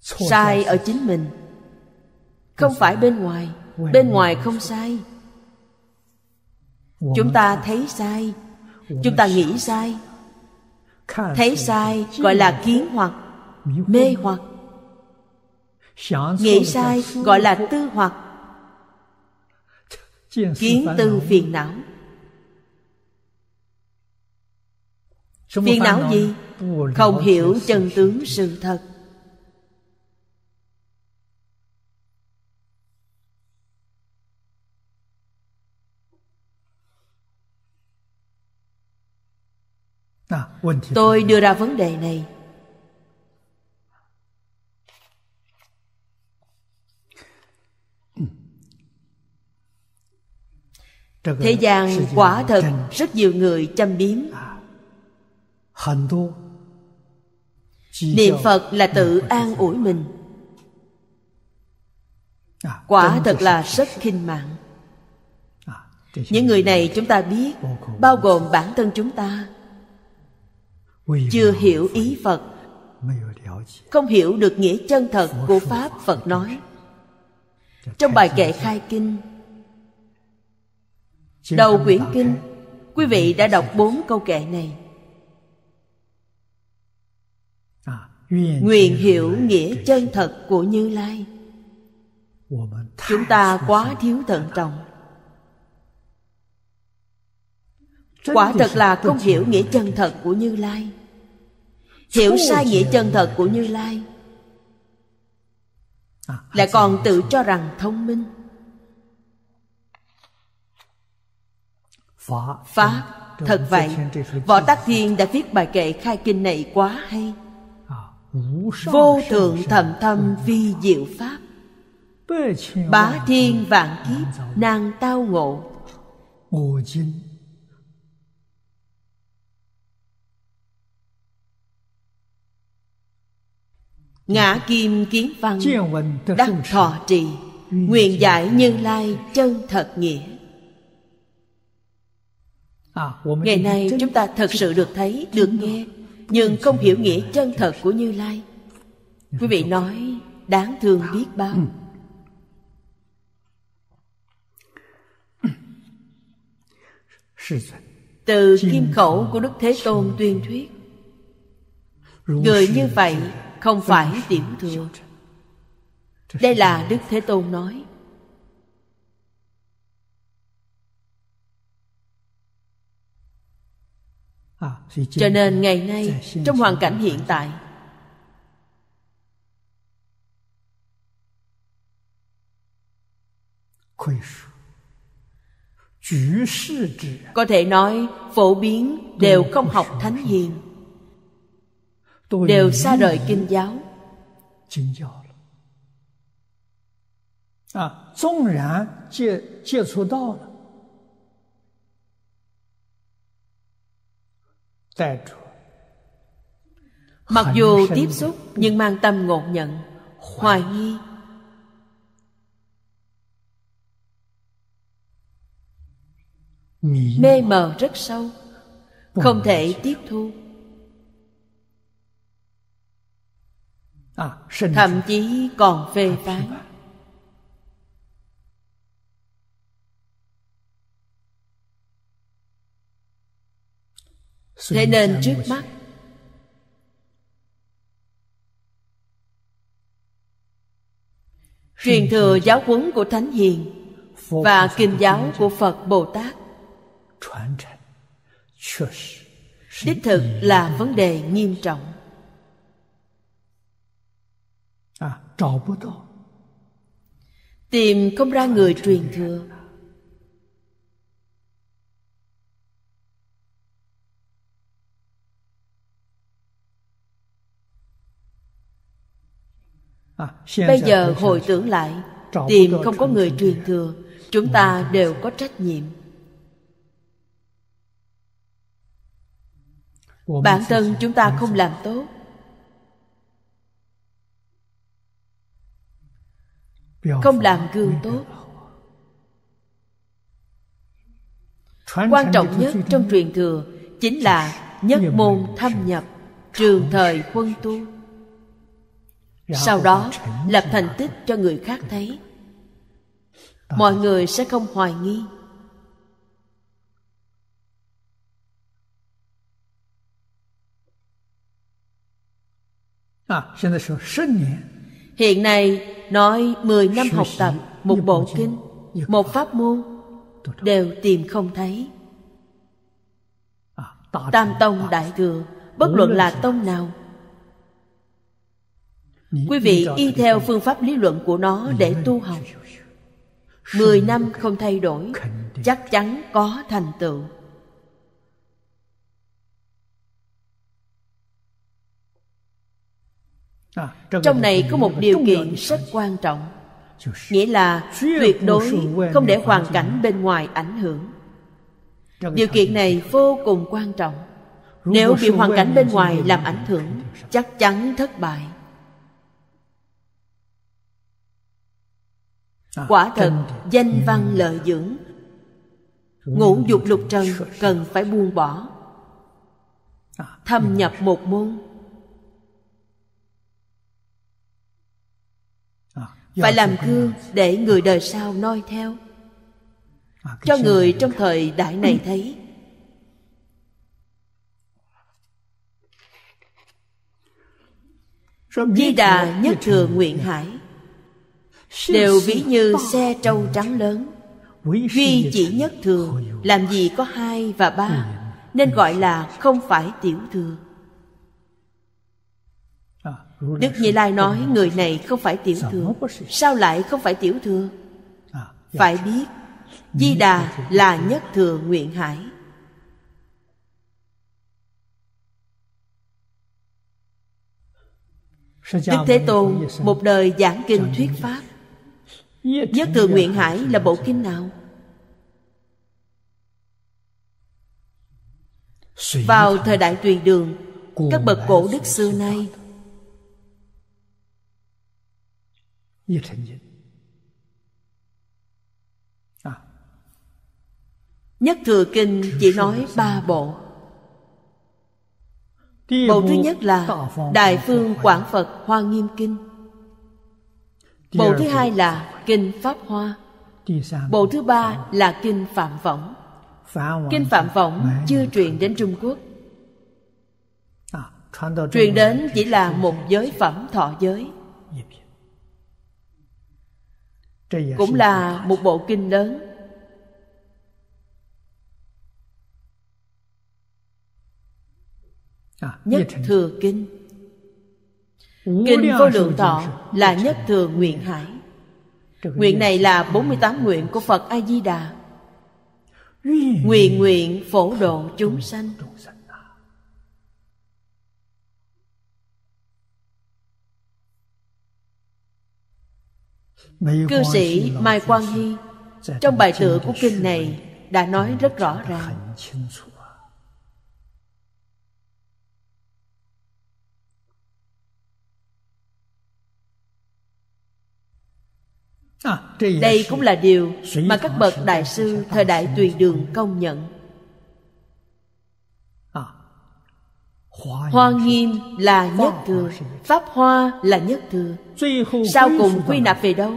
Sai ở chính mình Không phải bên ngoài Bên ngoài không sai chúng ta thấy sai chúng ta nghĩ sai thấy sai gọi là kiến hoặc mê hoặc nghĩ sai gọi là tư hoặc kiến tư phiền não phiền não gì không hiểu chân tướng sự thật tôi đưa ra vấn đề này thế gian quả thật rất nhiều người châm biếm à, niệm phật là tự an ủi mình à, quả thật là rất khinh mạng à, những người này chúng ta biết bao gồm bản thân chúng ta chưa hiểu ý phật không hiểu được nghĩa chân thật của pháp phật nói trong bài kệ khai kinh đầu quyển kinh quý vị đã đọc bốn câu kệ này nguyện hiểu nghĩa chân thật của như lai chúng ta quá thiếu thận trọng quả thật là không hiểu nghĩa chân thật của như lai hiểu sai nghĩa chân thật của như lai à, à, lại còn tự cho rằng thông minh pháp thật vậy võ tắc thiên đã viết bài kệ khai kinh này quá hay à, vô thượng thầm thâm ừ. vi diệu pháp bá thiên vạn kiếp nàng tao ngộ Ngã kim kiến văn Đắc thọ trì Nguyện giải nhân lai chân thật nghĩa à, Ngày nay chúng ta thật sự được thấy, được nghe Nhưng không hiểu nghĩa chân thật của Như Lai Quý vị nói đáng thương biết bao ừ. Từ kim khẩu của Đức Thế Tôn tuyên thuyết Người như vậy không phải tiểu thừa, đây là đức thế tôn nói à, cho nên ngày nay trong hoàn cảnh hiện tại có thể nói phổ biến đều không học thánh hiền đều xa rời kinh giáo à, 纵然接接触到了，带着。Mặc dù tiếp xúc nhưng mang tâm ngộ nhận, hoài nghi. Mê mờ rất sâu, không thể tiếp thu. À, thậm chí còn phê phán thế nên trước mắt truyền thừa giáo huấn của thánh hiền và kinh giáo của phật bồ tát đích thực là vấn đề nghiêm trọng tìm không ra người truyền thừa à, bây giờ hồi tưởng lại tìm không có người truyền thừa chúng ta đều có trách nhiệm bản thân chúng ta không làm tốt không làm gương tốt quan trọng nhất trong truyền thừa chính là nhất môn thâm nhập trường thời quân tu sau đó lập thành tích cho người khác thấy mọi người sẽ không hoài nghi à, Hiện nay nói 10 năm học tập Một bộ kinh Một pháp môn Đều tìm không thấy à, Tam Tông Đại Thừa Bất luận là tông nào Quý vị y theo phương pháp lý luận của nó để tu học Mười năm không thay đổi Chắc chắn có thành tựu À, trong này có một điều kiện rất quan trọng nghĩa là tuyệt đối không để hoàn cảnh bên ngoài ảnh hưởng điều kiện này vô cùng quan trọng nếu bị hoàn cảnh bên ngoài làm ảnh hưởng chắc chắn thất bại à, quả thật danh văn lợi dưỡng ngũ dục lục trần cần phải buông bỏ à, thâm nhập một môn phải làm gương để người đời sau noi theo cho người trong thời đại này thấy di đà nhất thừa nguyện hải đều ví như xe trâu trắng lớn duy chỉ nhất thừa làm gì có hai và ba nên gọi là không phải tiểu thừa đức như lai nói người này không phải tiểu thừa sao lại không phải tiểu thừa phải biết di đà là nhất thừa nguyện hải đức thế tôn một đời giảng kinh thuyết pháp nhất thừa nguyện hải là bộ kinh nào vào thời đại tùy đường các bậc cổ đức xưa nay 一成经啊，nhất thừa kinh chỉ nói ba bộ. Bộ thứ nhất là Đại Phương Quảng Phật Hoa Nghiêm Kinh. Bộ thứ hai là Kinh Pháp Hoa. Bộ thứ ba là Kinh Phạm Võng. Kinh Phạm Võng chưa truyền đến Trung Quốc. À, truyền đến chỉ là một giới phẩm thọ giới cũng là một bộ kinh lớn à, nhất thừa kinh kinh vô lượng thọ là nhất thừa nguyện hải nguyện này là 48 nguyện của phật a di đà nguyện nguyện phổ độ chúng sanh Cư sĩ Mai Quang Hy Trong bài tựa của kinh này đã nói rất rõ ràng à, Đây cũng là điều mà các bậc đại sư thời đại tùy đường công nhận Hoa nghiêm là nhất thừa Pháp hoa là nhất thừa Sau cùng quy nạp về đâu?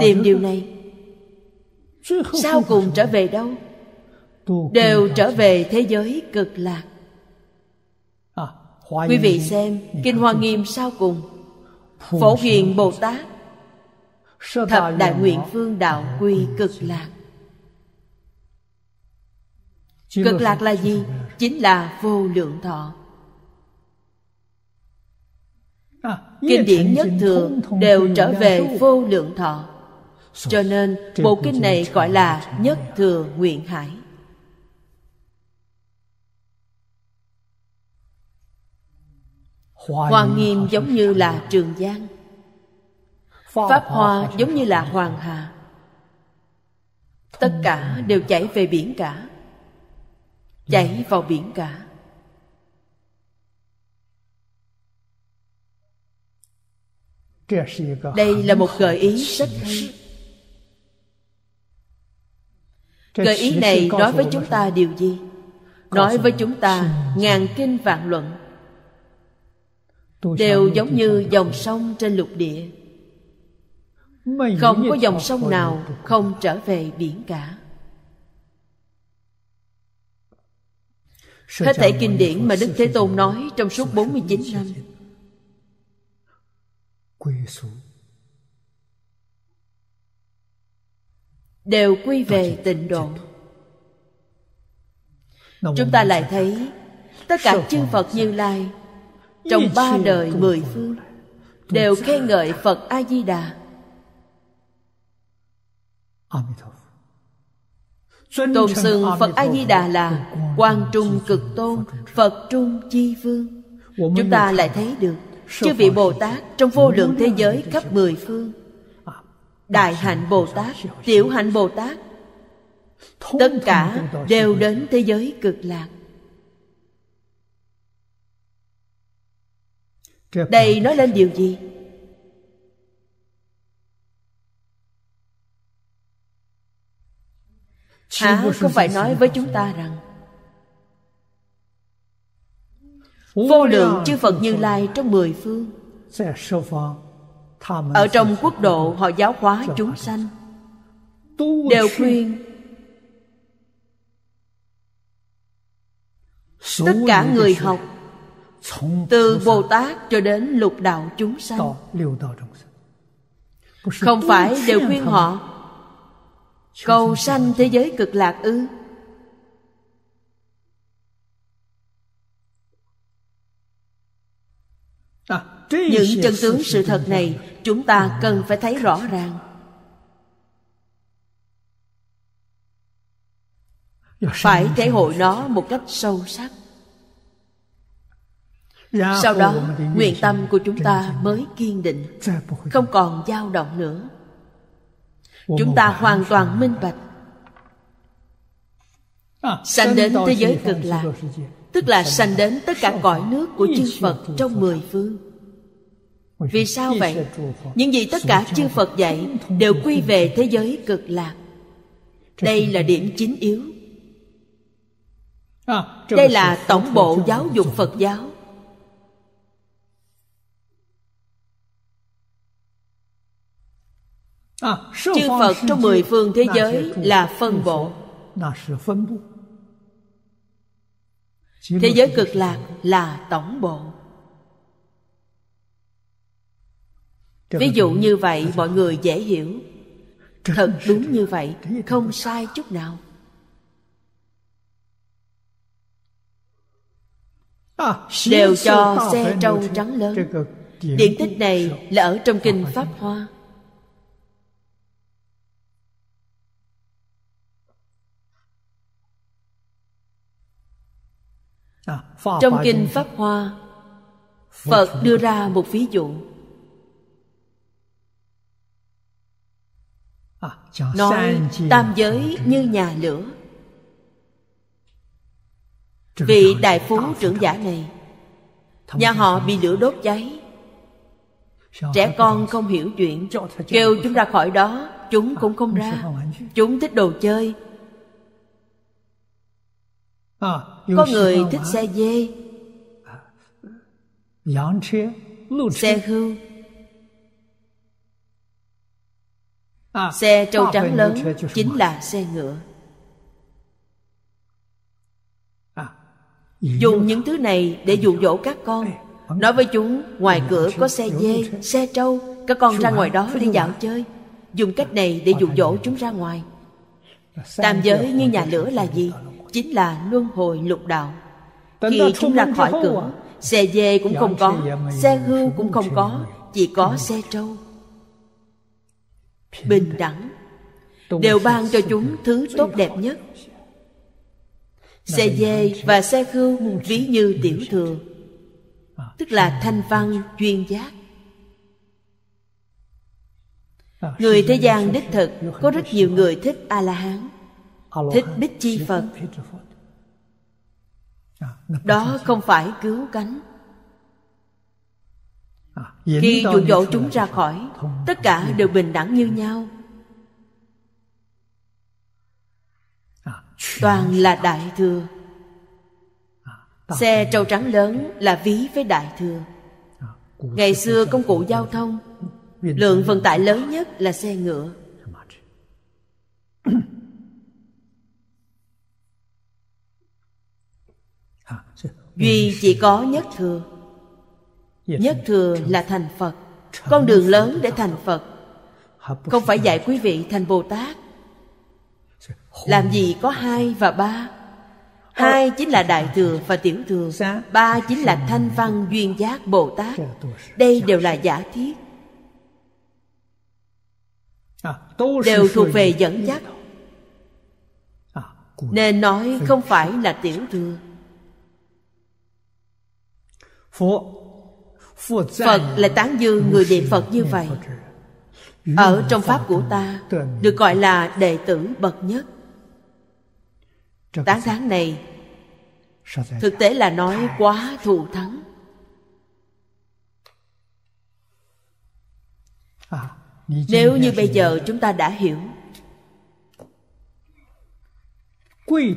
Tìm điều này Sau cùng trở về đâu? Đều trở về thế giới cực lạc à, Quý vị xem Kinh Hoa Nghiêm sau cùng Phổ Hiền Bồ Tát Thập Đại Nguyện Phương Đạo Quy Cực Lạc cực lạc là gì chính là vô lượng thọ à, kinh điển nhất thừa đều trở về vô lượng thọ cho nên bộ kinh này gọi là nhất thừa nguyện hải hoa nghiêm giống như là trường giang pháp hoa giống như là hoàng hà tất cả đều chảy về biển cả Chảy vào biển cả Đây là một gợi ý rất hay Gợi ý này nói với chúng ta điều gì? Nói với chúng ta ngàn kinh vạn luận Đều giống như dòng sông trên lục địa Không có dòng sông nào không trở về biển cả Hết thể kinh điển mà Đức Thế Tôn nói trong suốt 49 năm đều quy về tịnh độ chúng ta lại thấy tất cả chư phật như lai trong ba đời mười phương đều khen ngợi phật a di đà Tôn sừng Phật A-di-đà là Quang Trung Cực Tôn Phật Trung Chi Vương Chúng ta lại à? thấy được Chư vị Bồ Tát trong vô lượng thế giới khắp mười phương à, Đại hạnh Bồ Tát Tiểu hạnh Bồ Tát Tất cả đều đến thế giới cực lạc Đây nói lên điều gì? Hả không phải nói với chúng ta rằng Vô lượng chư Phật Như Lai trong mười phương Ở trong quốc độ họ giáo hóa chúng sanh Đều khuyên Tất cả người học Từ Bồ Tát cho đến lục đạo chúng sanh Không phải đều khuyên họ cầu sanh thế giới cực lạc ư à, những chân tướng sự thật này chúng ta cần phải thấy rõ ràng dạ, phải thể hội nó một cách sâu sắc dạ, sau đó nguyện tâm của chúng ta mới kiên định không còn dao động nữa chúng ta hoàn toàn minh bạch à, sanh đến thế giới cực lạc tức là sanh đến tất cả cõi nước của chư phật trong mười phương vì sao vậy những gì tất cả chư phật dạy đều quy về thế giới cực lạc đây là điểm chính yếu à, đây là tổng bộ giáo dục phật giáo chư phật trong mười phương thế giới là phân bộ thế giới cực lạc là tổng bộ ví dụ như vậy mọi người dễ hiểu thật đúng như vậy không sai chút nào à, đều cho xe trâu trắng lớn điện tích này là ở trong kinh pháp hoa trong kinh pháp hoa phật đưa ra một ví dụ à, nói tam giới như nhà lửa vị đại phú trưởng giả này nhà họ bị lửa đốt cháy trẻ con không hiểu chuyện kêu chúng ra khỏi đó chúng à, cũng không ra chúng thích đồ chơi Ờ, có người thích xe dê Xe hưu à, Xe trâu trắng lớn chính là xe ngựa à, Dùng những thứ này để dụ dỗ các con Nói với chúng ngoài cửa có xe dê, xe trâu Các con ra ngoài đó đi dạo chơi Dùng cách này để dụ dỗ chúng ra ngoài Tam giới như nhà lửa là gì? chính là luân hồi lục đạo khi chúng ra khỏi cửa xe dê cũng không có xe hư cũng không có chỉ có xe trâu bình đẳng đều ban cho chúng thứ tốt đẹp nhất xe dê và xe hư ví như tiểu thừa à, tức là thanh văn chuyên giác à, người thế gian đích thực có rất nhiều người thích a la hán thích bích chi phật dạ, đó không phải cứu cánh à, khi dụ dỗ chúng ra khỏi tất cả đều bình đẳng như nhau à, toàn là đại thừa à, xe trâu trắng lớn là ví với đại thừa ngày xưa công cụ giao thông lượng vận tải lớn nhất là xe ngựa dạ, duy chỉ có nhất thừa nhất thừa là thành phật con đường lớn để thành phật không phải dạy quý vị thành bồ tát làm gì có hai và ba hai chính là đại thừa và tiểu thừa ba chính là thanh văn duyên giác bồ tát đây đều là giả thiết đều thuộc về dẫn dắt nên nói không phải là tiểu thừa phật là tán dương người niệm phật như vậy ở trong pháp của ta được gọi là đệ tử bậc nhất tán thán này thực tế là nói quá thù thắng nếu như bây giờ chúng ta đã hiểu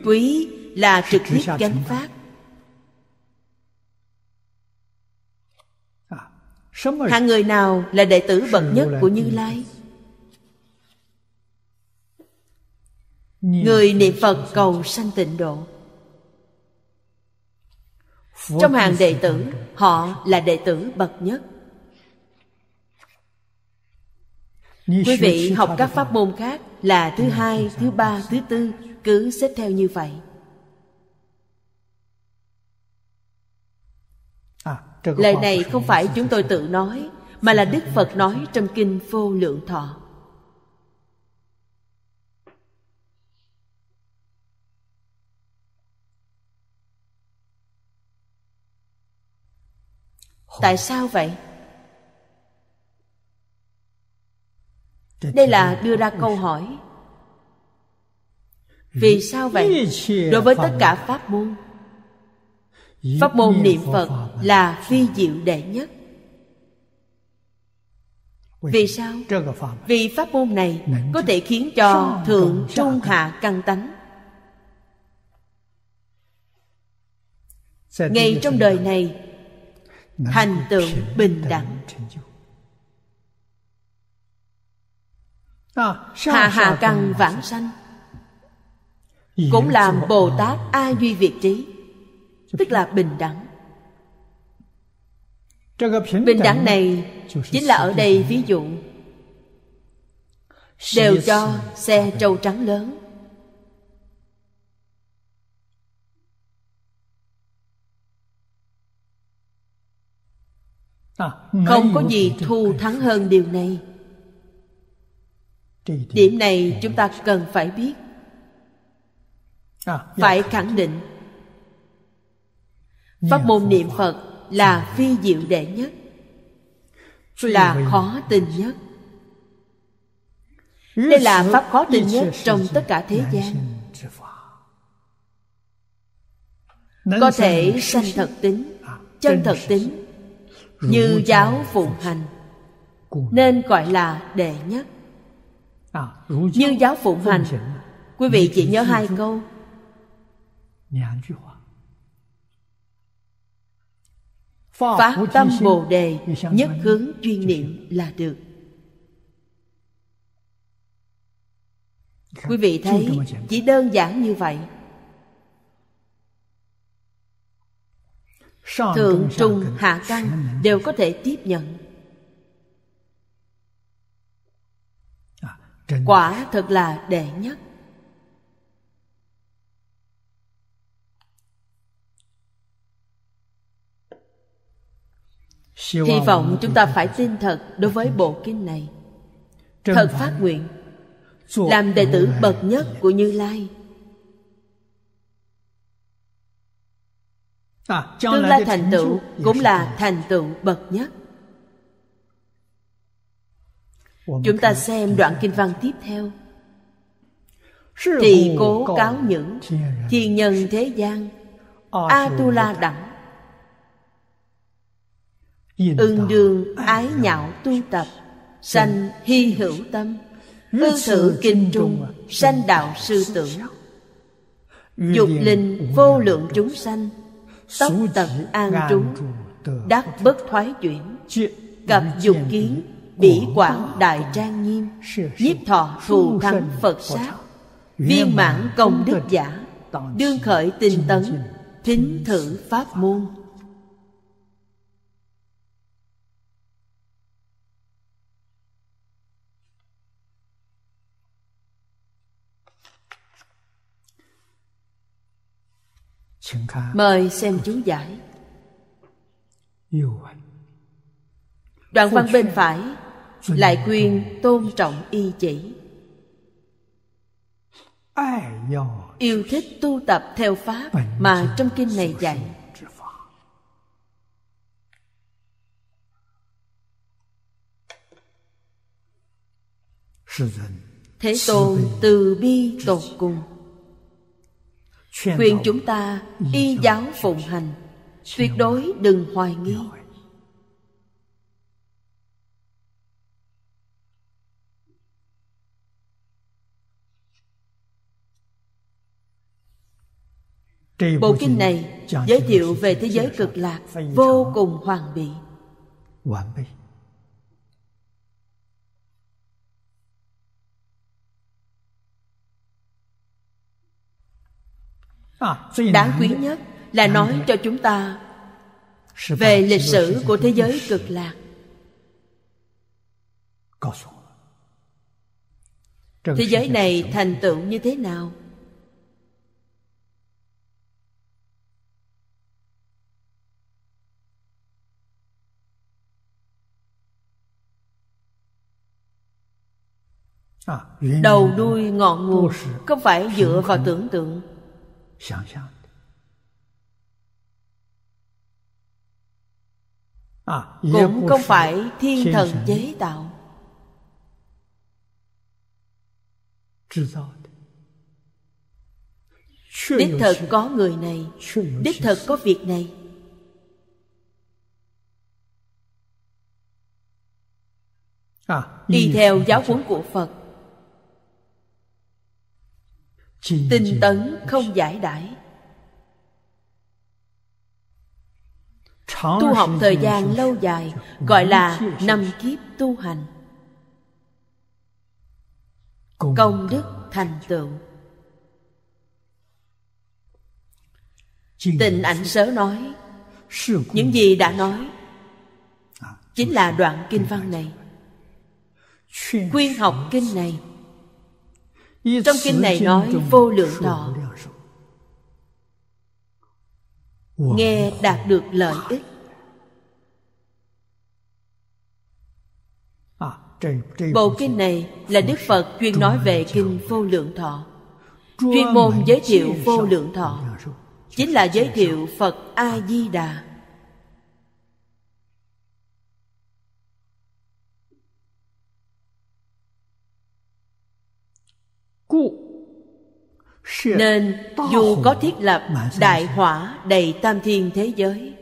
quý là trực tiếp gánh phát hạng người nào là đệ tử bậc nhất của như lai người niệm phật cầu sanh tịnh độ trong hàng đệ tử họ là đệ tử bậc nhất quý vị học các pháp môn khác là thứ hai thứ ba thứ tư cứ xếp theo như vậy lời này không phải chúng tôi tự nói mà là đức phật nói trong kinh vô lượng thọ tại sao vậy đây là đưa ra câu hỏi vì sao vậy đối với tất cả pháp môn pháp môn niệm phật là phi diệu đệ nhất vì sao vì pháp môn này có thể khiến cho thượng trung hạ căn tánh ngay trong đời này thành tựu bình đẳng hà hà căn vãng sanh cũng làm bồ à. tát a duy việt trí tức là bình đẳng bình đẳng này chính là ở đây ví dụ đều cho xe trâu trắng lớn à, không có gì thu thắng hơn điều này điểm này chúng ta cần phải biết à, dạ. phải khẳng định pháp môn niệm phật là phi diệu đệ nhất là khó tin nhất đây là pháp khó tin nhất trong tất cả thế gian có thể sanh thật tính à, chân thật tính như giáo phụng hành nên gọi là đệ nhất à, như giáo phụng hành quý vị chỉ nhớ hai câu phát tâm bồ đề nhất hướng chuyên niệm là được dạ. quý vị thấy chỉ đơn giản như vậy thượng trung hạ căn đều có thể tiếp nhận à, quả thật là đệ nhất Hy vọng chúng ta phải tin thật đối với bộ kinh này. Thật phát nguyện làm đệ tử bậc nhất của Như Lai. À, Tương lai thành tựu dạ, cũng là thành tựu bậc nhất. Chúng ta xem đoạn kinh văn tiếp theo. Thì cố cáo những thiên nhân thế gian A-tu-la đẳng ưng đương ái nhạo tu tập sanh hy hữu tâm ư sự kinh trung à, sanh đạo sư tưởng dục linh vô lượng chúng sanh tóc tận an trú đắc bất thoái chuyển cập dục kiến bỉ quản đại trang nghiêm nhiếp thọ thù thắng phật sát viên mãn công đức giả đương khởi tinh tấn thính thử pháp môn Mời xem chú giải Đoạn văn bên phải Lại khuyên tôn trọng y chỉ Yêu thích tu tập theo Pháp Mà trong kinh này dạy Thế Tôn từ bi tột cùng khuyên chúng ta y giáo phụng hành tuyệt đối đừng hoài nghi Bộ kinh này giới thiệu về thế giới cực lạc vô cùng hoàn bị. À, đáng quý nhất là nói cho chúng ta về lịch sử của thế giới cực lạc thế giới này thành tựu như thế nào à, đầu đuôi ngọn nguồn không phải dựa vào tưởng tượng 想象的。啊，cũng không phải thiên thần chế tạo，制造的。đích thật có người này đích thật có việc này đi à, theo giáo huấn của phật tinh tấn không giải đãi tu học thời gian lâu dài gọi là năm kiếp tu hành công đức thành tựu tình ảnh sớ nói những gì đã nói à, chính là đoạn kinh văn này khuyên học kinh này trong kinh này nói vô lượng thọ Nghe đạt được lợi ích Bộ kinh này là Đức Phật chuyên nói về kinh vô lượng thọ Chuyên môn giới thiệu vô lượng thọ Chính là giới thiệu Phật A-di-đà nên dù có thiết lập đại hỏa đầy tam thiên thế giới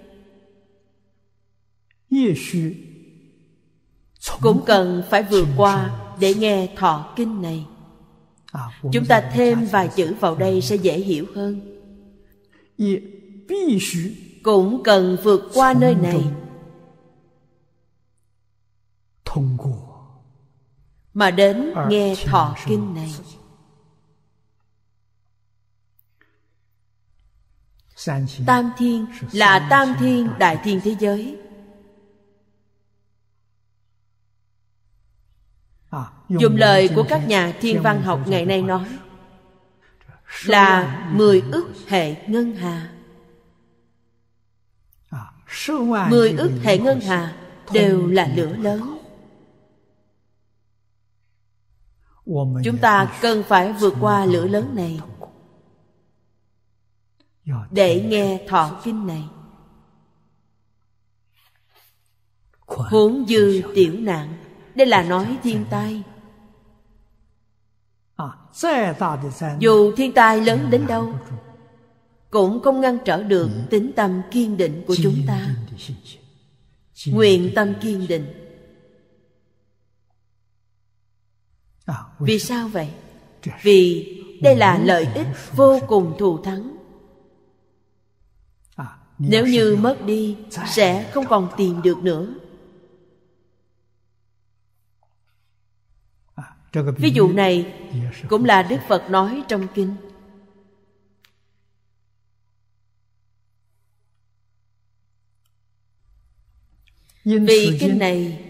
cũng cần phải vượt qua để nghe thọ kinh này à, chúng ta thêm vài chữ vào đây sẽ dễ hiểu hơn cũng cần vượt qua nơi này mà đến nghe thọ kinh này tam thiên là tam thiên đại thiên thế giới dùng lời của các nhà thiên văn học ngày nay nói là mười ức hệ ngân hà mười ức hệ ngân hà đều là lửa lớn chúng ta cần phải vượt qua lửa lớn này để nghe thọ kinh này huống dư tiểu nạn đây là nói thiên tai à, dù thiên tai lớn đến đâu cũng không ngăn trở được ừ. tính tâm kiên định của chúng ta nguyện tâm kiên định à, vì sao vậy vì đây là lợi ích vô cùng thù thắng nếu như mất đi sẽ không còn tìm được nữa ví dụ này cũng là đức phật nói trong kinh vì kinh này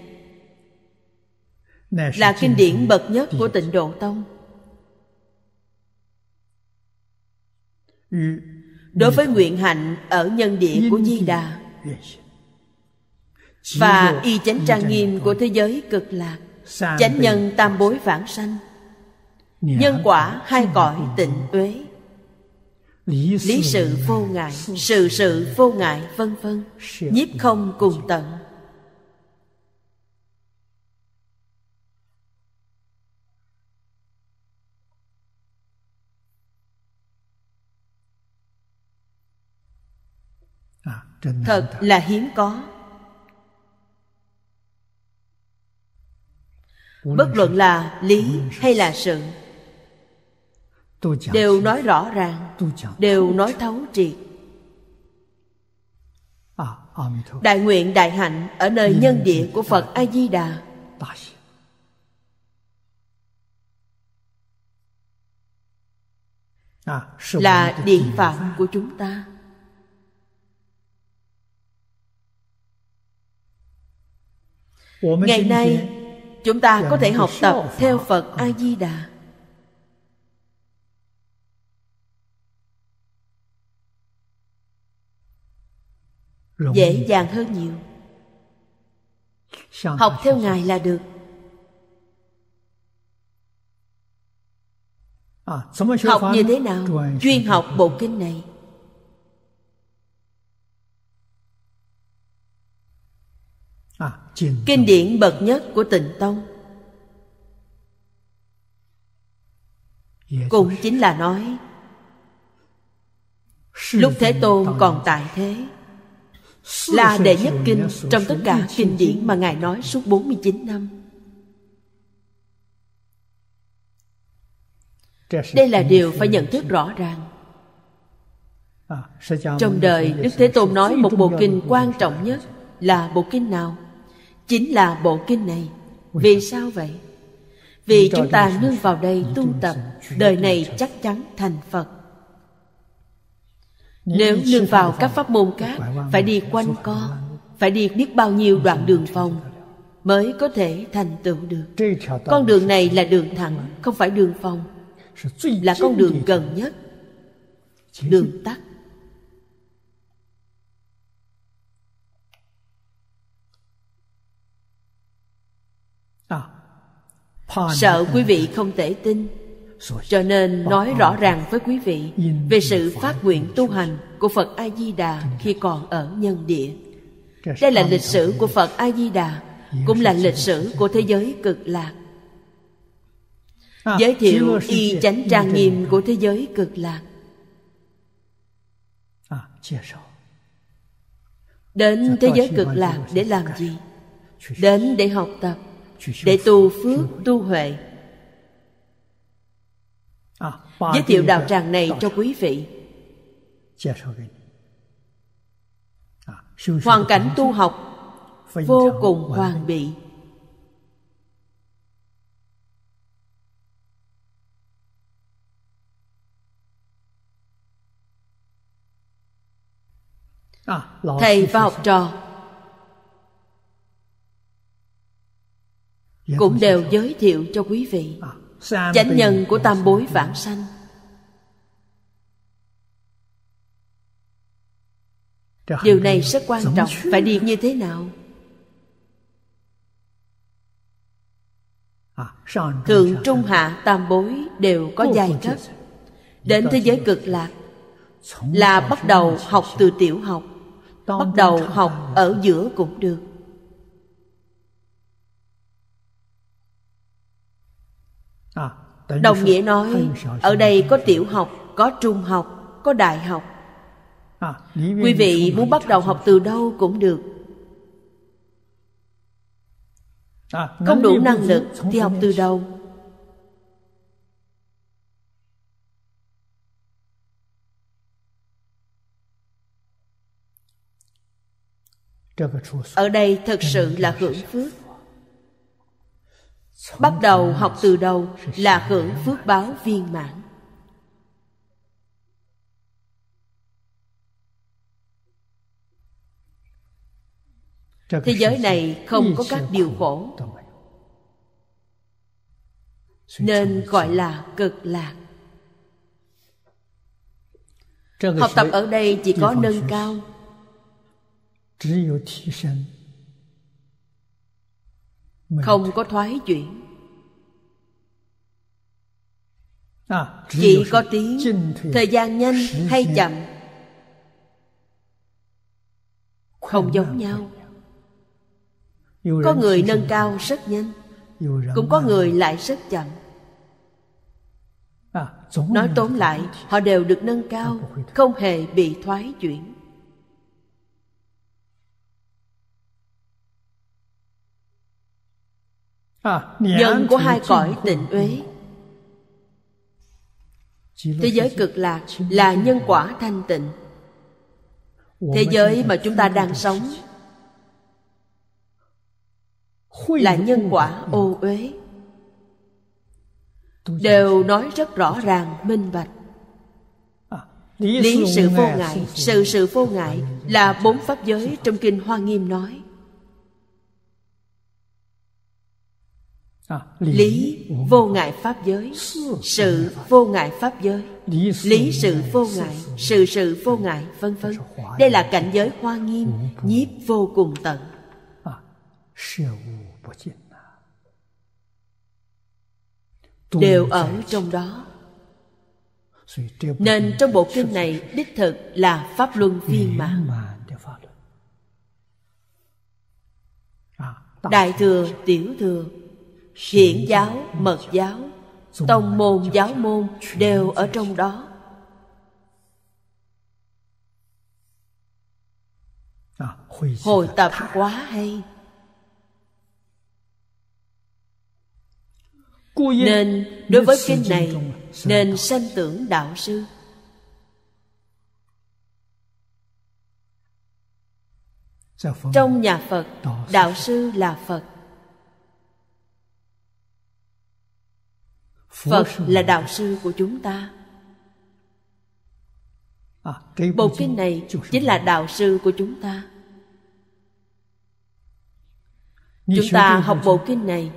là kinh điển bậc nhất của tịnh độ tông đối với nguyện hạnh ở nhân địa của di đà và y chánh trang nghiêm của thế giới cực lạc chánh nhân tam bối vãng sanh nhân quả hai cõi tịnh uế lý sự vô ngại sự sự vô ngại vân vân nhiếp không cùng tận thật là hiếm có bất luận là lý hay là sự đều nói rõ ràng đều nói thấu triệt à, đại nguyện đại hạnh ở nơi nhân địa của phật a di đà à, là điện phạm của chúng ta Ngày nay, chúng ta có thể học tập theo Phật A-di-đà. Dễ dàng hơn nhiều. Học theo Ngài là được. À, học như thế nào? Chuyên học bộ kinh này. À, kinh điển bậc nhất của tịnh tông cũng chính là nói lúc thế tôn còn tại thế là đệ nhất kinh trong tất cả kinh điển mà ngài nói suốt 49 năm đây là điều phải nhận thức rõ ràng à, trong đời đức thế tôn nói một bộ kinh quan trọng nhất là bộ kinh nào chính là bộ kinh này vì sao vậy vì chúng ta nương vào đây tu tập đời này chắc chắn thành phật nếu nương vào các pháp môn khác phải đi quanh co phải đi biết bao nhiêu đoạn đường vòng mới có thể thành tựu được con đường này là đường thẳng không phải đường vòng là con đường gần nhất đường tắt sợ quý vị không thể tin cho nên nói rõ ràng với quý vị về sự phát nguyện tu hành của phật a di đà khi còn ở nhân địa đây là lịch sử của phật a di đà cũng là lịch sử à, của thế giới cực lạc à, giới thiệu y chánh trang nghiêm của thế giới cực lạc đến thế giới cực lạc để làm gì đến để học tập để tu phước tu huệ à, giới thiệu đạo tràng này cho quý vị à, hoàn cảnh tu học vô cùng hoàn bị à, thầy và học trò Dạ, cũng đều giới thiệu cho quý vị à, chánh nhân của tam bối vãng sanh điều này rất quan trọng phải đi như thế nào à, thượng trung hạ tam bối đều có giai cấp đến dạ, thế giới cực lạc là bắt đầu học từ tiểu học bắt đầu học ở giữa cũng được Đồng nghĩa nói Ở đây có tiểu học, có trung học, có đại học à, Quý vị muốn bắt đầu học từ đâu cũng được à, Không đủ năng lực thì học từ đâu Ở đây thật sự là hưởng phước bắt đầu học từ đầu là hưởng phước báo viên mãn thế giới này không có các điều khổ nên gọi là cực lạc học tập ở đây chỉ có nâng cao không có thoái chuyển à, chỉ có tiếng thời gian nhanh hay chậm không giống nhau có người nâng cao rất nhanh cũng có người lại rất chậm à, nói tóm lại họ đều được nâng cao không hề bị thoái chuyển À, nhân của hai cõi tịnh uế thế giới cực lạc là nhân quả thanh tịnh thế giới mà chúng ta đang sống là nhân quả ô uế đều nói rất rõ ràng minh bạch à, lý sự vô ngại sự sự vô ngại là bốn pháp giới trong kinh hoa nghiêm nói lý vô ngại pháp giới sự vô ngại pháp giới lý sự vô ngại sự sự vô ngại vân vân đây là cảnh giới hoa nghiêm nhiếp vô cùng tận à, đều ở trong đó nên trong bộ kinh này đích thực là pháp luân viên mãn à, đại thừa tiểu thừa hiển giáo mật giáo tông môn giáo môn đều ở trong đó à, hồi tập quá hay nên đối với kinh này nên sanh tưởng đạo sư dạ vâng. trong nhà phật đạo sư là phật phật là đạo sư của chúng ta à, bộ kinh này chính là đạo sư của chúng ta chúng ta học bộ kinh này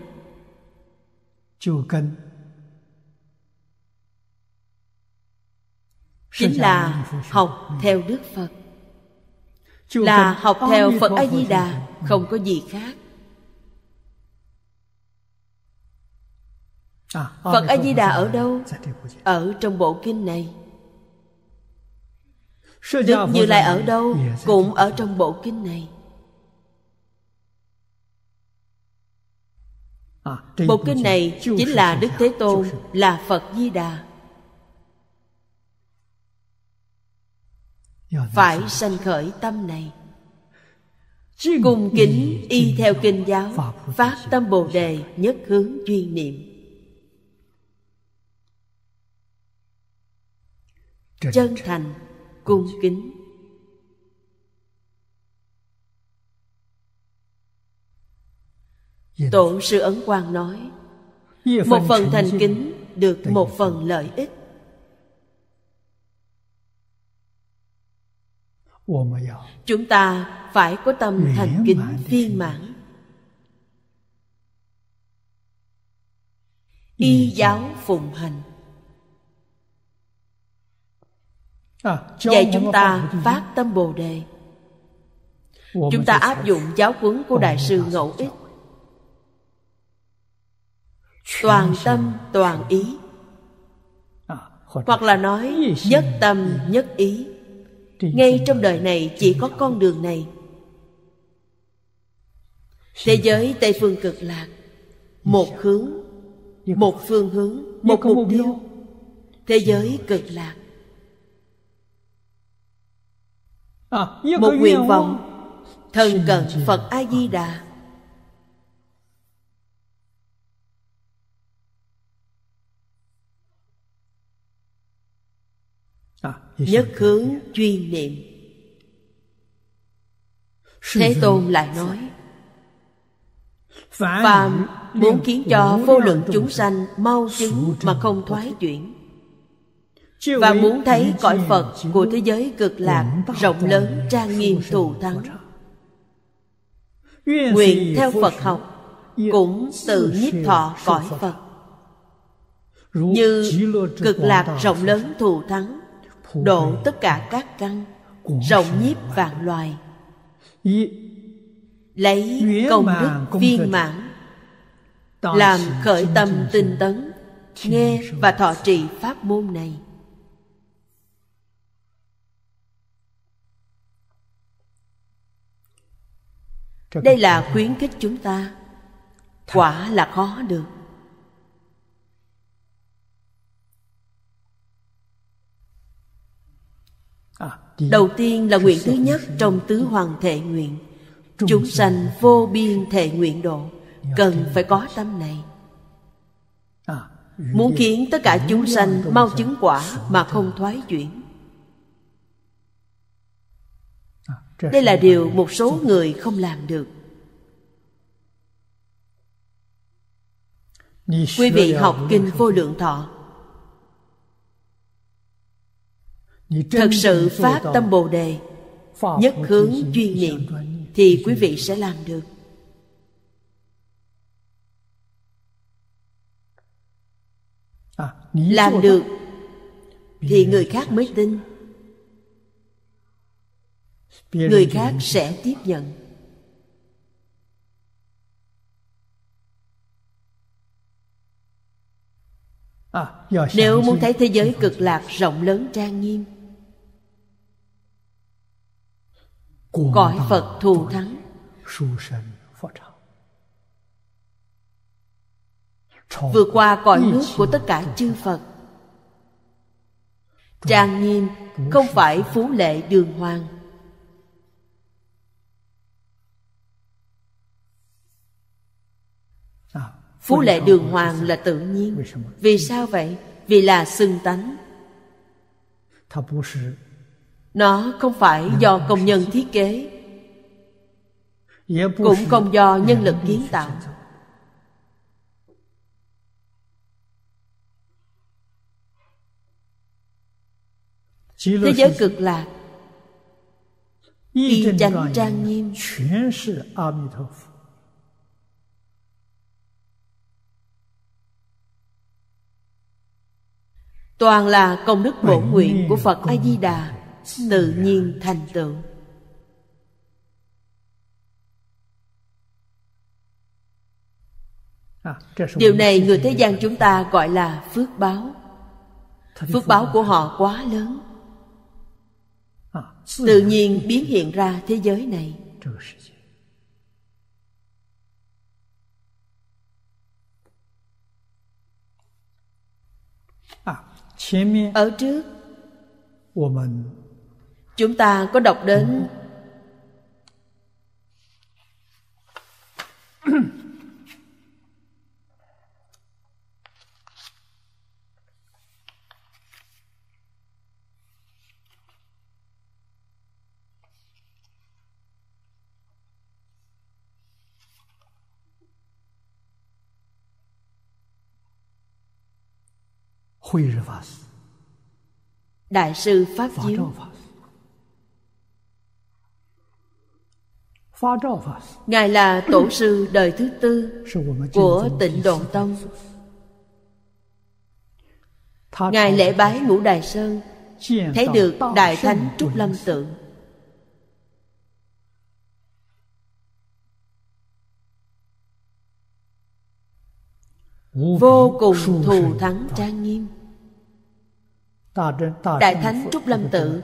chính là học theo đức phật là học theo phật a di đà không có gì khác Ờ, phật a di đà ở đâu dạ ở trong bộ kinh này đức như lai ở đâu dạ, cũng ở trong bộ kinh này à, bộ kinh này chính là đức thế tôn là phật di đà dạ, phải sanh khởi tâm này cùng kính y theo kinh giáo phát tâm bồ đề nhất hướng duy niệm chân thành cung kính tổ sư ấn quang nói một phần thành kính được một phần lợi ích chúng ta phải có tâm thành kính viên mãn y giáo phụng hành dạy à, chúng ta phát tâm bồ đề chúng ta áp dụng giáo huấn của đại sư ngẫu ích toàn tâm toàn ý à, hoặc là nói nhất tâm nhất ý ngay trong đời này chỉ có con đường này thế giới tây phương cực lạc một hướng một phương hướng một mục tiêu thế giới cực lạc Ờ, một nguyện vọng thần cận phật a ờ, di đà nhất khứ duy niệm thế tôn lại nói phàm muốn khiến cho vô lượng chúng sanh mau chứng mà không thoái chuyển và muốn thấy cõi phật của thế giới cực lạc rộng lớn trang nghiêm thù thắng nguyện theo phật học cũng tự nhiếp thọ cõi phật như cực lạc rộng lớn thù thắng độ tất cả các căn rộng nhiếp vạn loài lấy công đức viên mãn làm khởi tâm tinh tấn nghe và thọ trì pháp môn này đây là khuyến khích chúng ta quả là khó được à, đầu tiên là nguyện thứ nhất trong tứ hoàng thệ nguyện chúng sanh vô biên thệ nguyện độ cần phải có tâm này à, muốn khiến tất cả chúng sanh mau chứng quả mà không thoái chuyển đây là điều một số người không làm được quý vị học kinh vô lượng thọ thật sự phát tâm bồ đề nhất hướng chuyên niệm thì quý vị sẽ làm được à, làm được thì người khác mới tin người khác sẽ tiếp nhận à, nếu muốn thấy thế giới cực lạc rộng lớn trang nghiêm cõi phật thù thắng vượt qua cõi nước của tất cả chư phật trang nghiêm không phải phú lệ đường hoàng phú lệ đường hoàng là tự nhiên vì sao vậy vì là xưng tánh nó không phải do công nhân thiết kế cũng không do nhân lực kiến tạo thế giới cực lạc y chánh trang nghiêm toàn là công đức bổ nguyện của phật a di đà tự nhiên thành tựu à, điều này người thế gian chúng ta gọi là phước báo phước báo của họ quá lớn à, tự nhiên biến hiện ra thế giới này ở trước chúng ta có đọc đến Đại sư Pháp Diếu Ngài là tổ sư đời thứ tư của tịnh Độn Tông. Ngài lễ bái Ngũ Đài Sơn, thấy được Đại Thánh Trúc Lâm Tượng. Vô cùng thù thắng trang nghiêm. Đại Thánh Trúc Lâm Tự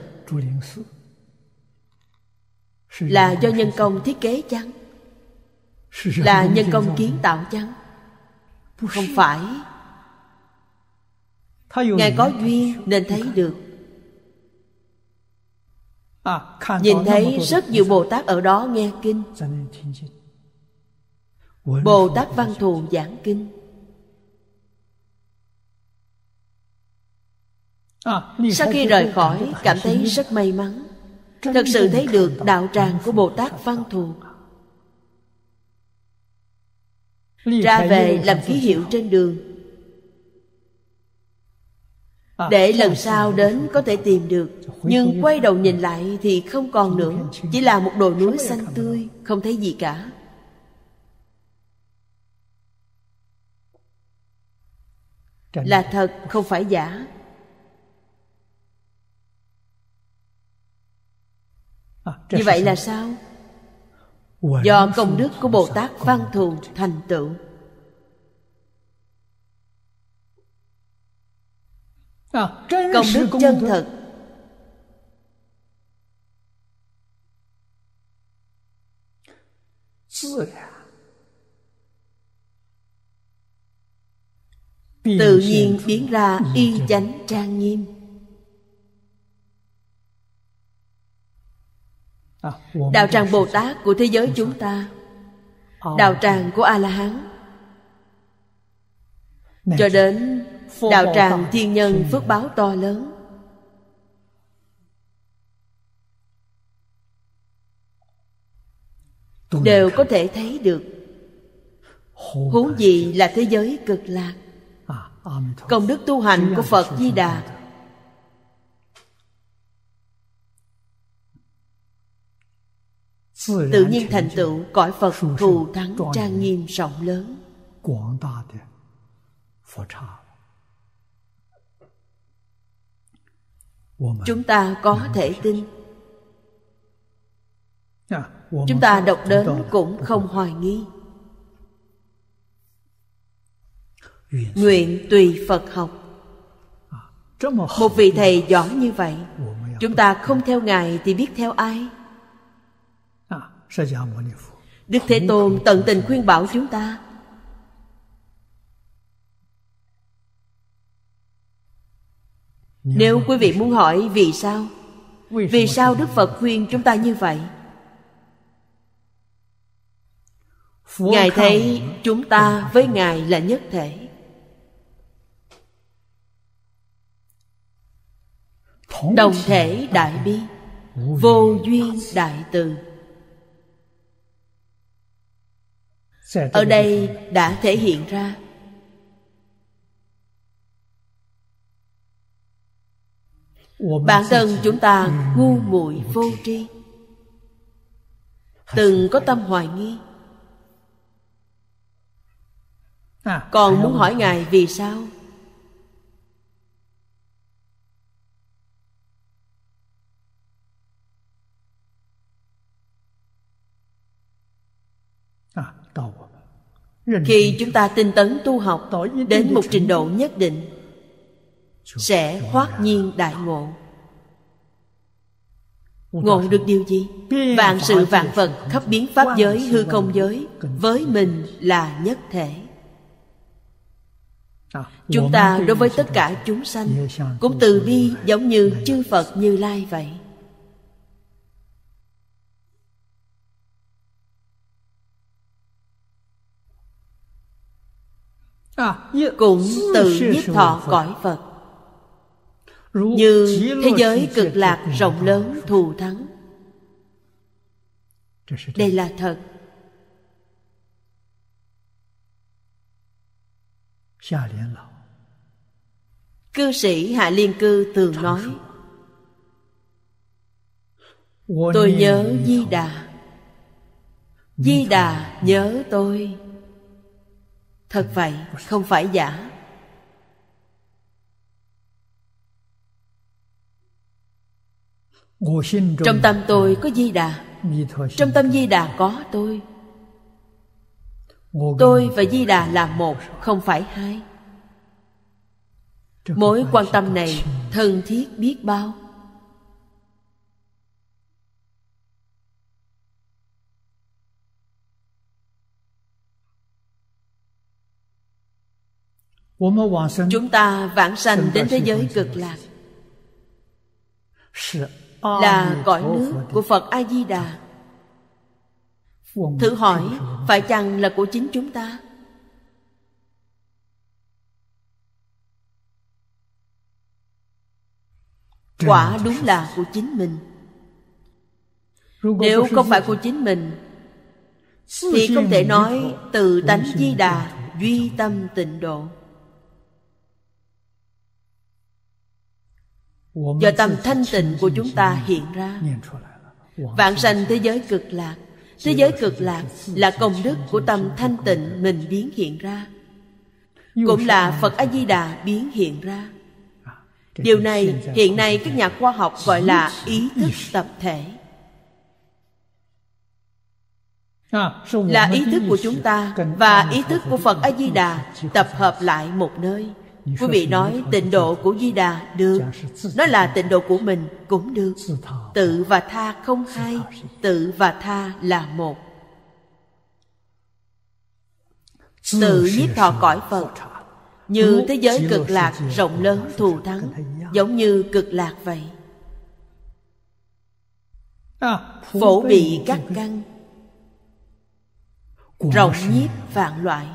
là do nhân công thiết kế chăng? Là nhân công kiến tạo chăng? Không phải Ngài có duyên nên thấy được Nhìn thấy rất nhiều Bồ Tát ở đó nghe kinh Bồ Tát Văn Thù giảng kinh À, sau khi rời khỏi cảm thấy rất may mắn thật sự thấy được đạo tràng của bồ tát văn thù ra về làm ký hiệu trên đường à, để lần sau đến có thể tìm được nhưng quay đầu nhìn lại thì không còn nữa chỉ là một đồi núi xanh tươi không thấy gì cả là thật không phải giả À, Như vậy là sao? Do công đức của Bồ Tát Văn Thù thành tựu à, Công đức chân thật à. Tự nhiên biến ra y chánh trang nghiêm À, đạo tràng bồ tát của thế giới chúng ta à. đạo tràng của a la hán cho đến đạo tràng thiên nhân phước báo to lớn đều có thể thấy được huống gì là thế giới cực lạc à, công đức tu hành của phật di đà tự nhiên thành tựu cõi phật thù thắng trang nghiêm rộng lớn chúng ta có thể tin dạ, chúng ta đọc đến cũng không hoài nghi nguyện tùy phật học à, một vị thầy giỏi như vậy chúng ta không theo ngài thì biết theo ai đức thế tôn tận tình khuyên bảo chúng ta nếu quý vị muốn hỏi vì sao vì sao đức phật khuyên chúng ta như vậy ngài thấy chúng ta với ngài là nhất thể đồng thể đại bi vô duyên đại từ ở đây đã thể hiện ra bản thân chúng ta ừ. ngu muội vô tri từng có tâm hoài nghi à, còn muốn hỏi ngài vì sao khi chúng ta tinh tấn tu học đến một trình độ nhất định sẽ hoát nhiên đại ngộ ngộ được điều gì vạn sự vạn vật khắp biến pháp giới hư không giới với mình là nhất thể à, chúng ta đối với tất cả chúng sanh cũng từ bi giống như chư phật như lai vậy À? cũng tự nhiếp thọ cõi phật như thế giới cực lạc rộng lớn thù thắng đây là thật cư sĩ hạ liên cư thường nói tôi nhớ di đà di đà nhớ tôi Thật vậy, không phải giả Trong tâm tôi có Di Đà Trong tâm Di Đà có tôi Tôi và Di Đà là một, không phải hai Mối quan tâm này thân thiết biết bao chúng ta vãng sanh đến thế giới cực lạc là cõi nước của phật a di đà thử hỏi phải chăng là của chính chúng ta quả đúng là của chính mình nếu không phải của chính mình thì không thể nói từ tánh di đà duy tâm tịnh độ do tâm thanh tịnh của chúng ta hiện ra vạn sanh thế giới cực lạc thế giới cực lạc là công đức của tâm thanh tịnh mình biến hiện ra cũng là phật a di đà biến hiện ra điều này hiện nay các nhà khoa học gọi là ý thức tập thể là ý thức của chúng ta và ý thức của phật a di đà tập hợp lại một nơi quý vị nói tịnh độ của di đà được nó là tịnh độ của mình cũng được tự và tha không hai tự và tha là một tự nhiếp thọ cõi phật như thế giới cực lạc rộng lớn thù thắng giống như cực lạc vậy à, phổ bị các căn rộng nhiếp vạn loại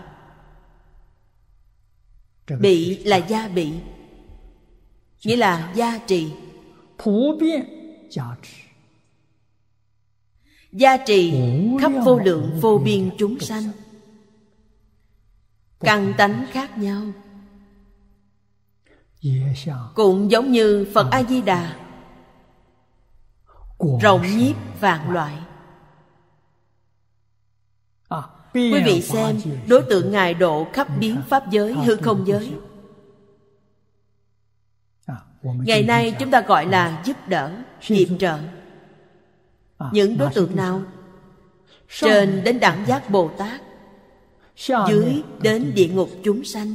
bị là gia bị nghĩa là gia trì phổ biến gia trì gia trì khắp vô lượng vô biên chúng sanh căn tánh khác nhau cũng giống như phật a di đà rộng nhiếp vạn loại Quý vị xem Đối tượng Ngài độ khắp biến Pháp giới hư không giới à, Ngày nay chúng ta gọi là à. giúp đỡ Hiệp trợ à, Những đối tượng nào Trên đến đẳng giác Bồ Tát Dưới đến địa ngục chúng sanh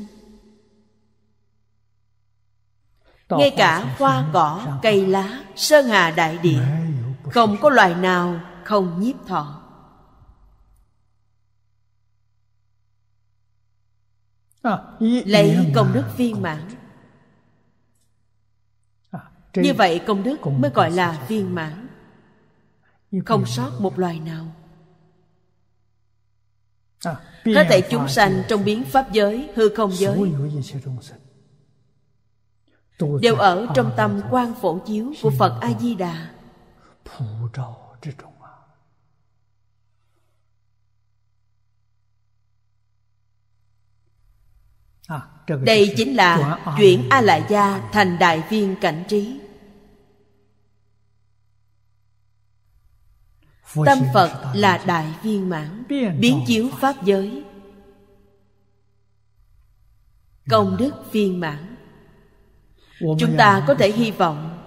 ngay cả hoa cỏ cây lá sơn hà đại địa không có loài nào không nhiếp thọ À, lấy công đức viên mãn à, như vậy công đức mới gọi là viên mãn không sót một loài nào hết à, thảy chúng sanh trong biến pháp giới hư không giới đều ở trong tâm quan phổ chiếu của phật a di đà À, đây chính là chuyển a la gia thành đại viên cảnh trí tâm phật là đại viên mãn biến chiếu pháp giới công đức viên mãn chúng ta có thể hy vọng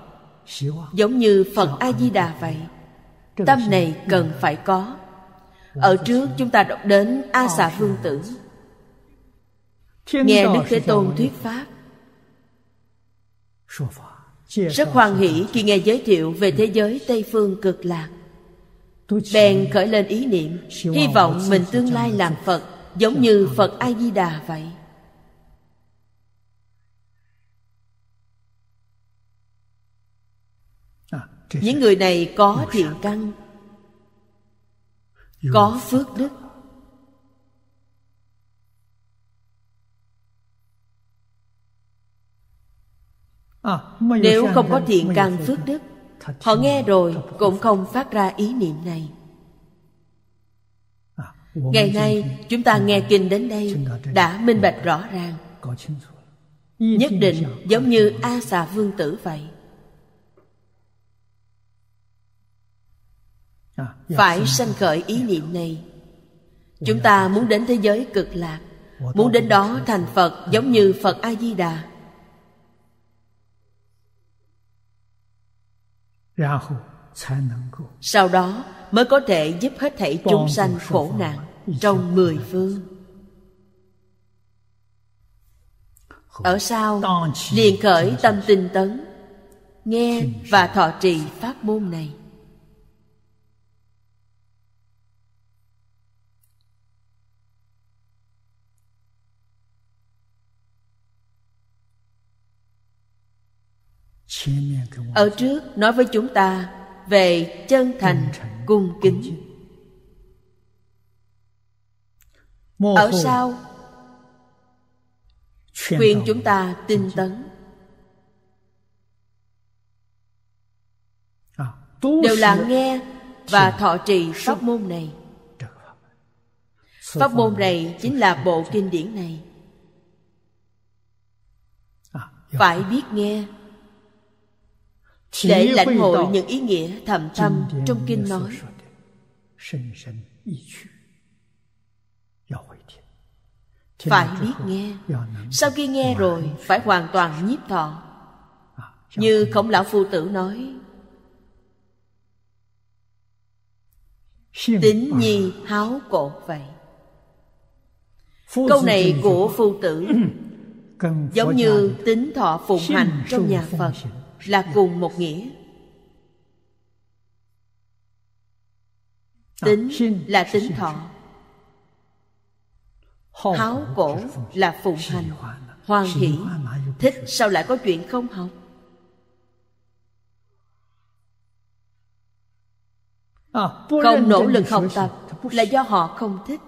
giống như phật a di đà vậy tâm này cần phải có ở trước chúng ta đọc đến a xà vương tử nghe đức thế tôn thuyết pháp rất hoan hỷ khi nghe giới thiệu về thế giới tây phương cực lạc bèn khởi lên ý niệm hy vọng mình tương lai làm phật giống như phật a di đà vậy à, những người này có thiện căn có phước đức À, Nếu không có thiện căn phước đức Họ nghe rồi cũng không phát ra ý niệm này à, Ngày nay chúng ta nghe kinh đến đây Đã minh bạch rõ ràng Nhất định giống như A xà vương tử vậy à, dạ, Phải sanh khởi ý dạ, niệm này dạ, Chúng ta muốn đến thế giới cực lạc Muốn đến đó thành Phật giống như Phật A-di-đà sau đó mới có thể giúp hết thảy chúng sanh khổ nạn trong mười phương ở sau liền khởi tâm tinh tấn nghe và thọ trì pháp môn này ở trước nói với chúng ta về chân thành cung kính ở sau khuyên chúng ta tinh tấn à, đều là nghe và thọ trì pháp môn này pháp môn này chính là bộ kinh điển này à, phải dạ. biết nghe để lãnh hội những ý nghĩa thầm tâm trong kinh nói phải biết nghe sau khi nghe rồi phải hoàn toàn nhiếp thọ à, như khổng lão phu tử nói tính nhi háo cổ vậy câu này của phu tử giống như tính thọ phụng hành trong nhà phật là cùng một nghĩa ờ, tính là tính thọ háo cổ là phụng hành hoan hỷ thích sao lại có chuyện không học ờ, không nỗ lực học tập là do họ không thích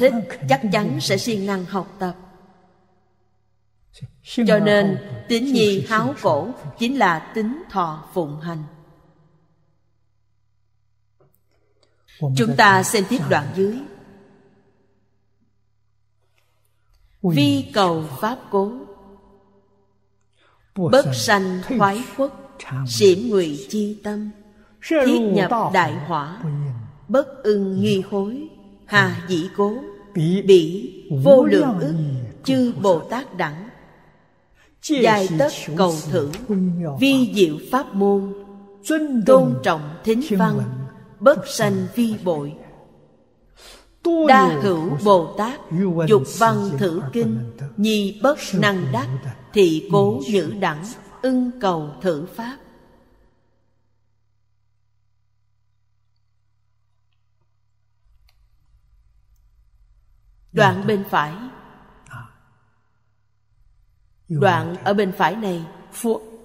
thích chắc chắn sẽ siêng năng học tập cho nên tín nhi háo cổ chính là tính thọ phụng hành chúng ta xem tiếp đoạn dưới vi cầu pháp cố bất sanh khoái khuất xỉm ngụy chi tâm thiết nhập đại hỏa bất ưng nghi hối hà dĩ cố bỉ vô lượng ức chư bồ tát đẳng Dài tất cầu thử Vi diệu pháp môn Tôn trọng thính văn Bất sanh vi bội Đa hữu Bồ Tát Dục văn thử kinh Nhi bất năng đắc Thị cố nhữ đẳng Ưng cầu thử pháp Đoạn dạ. bên phải đoạn ở bên phải này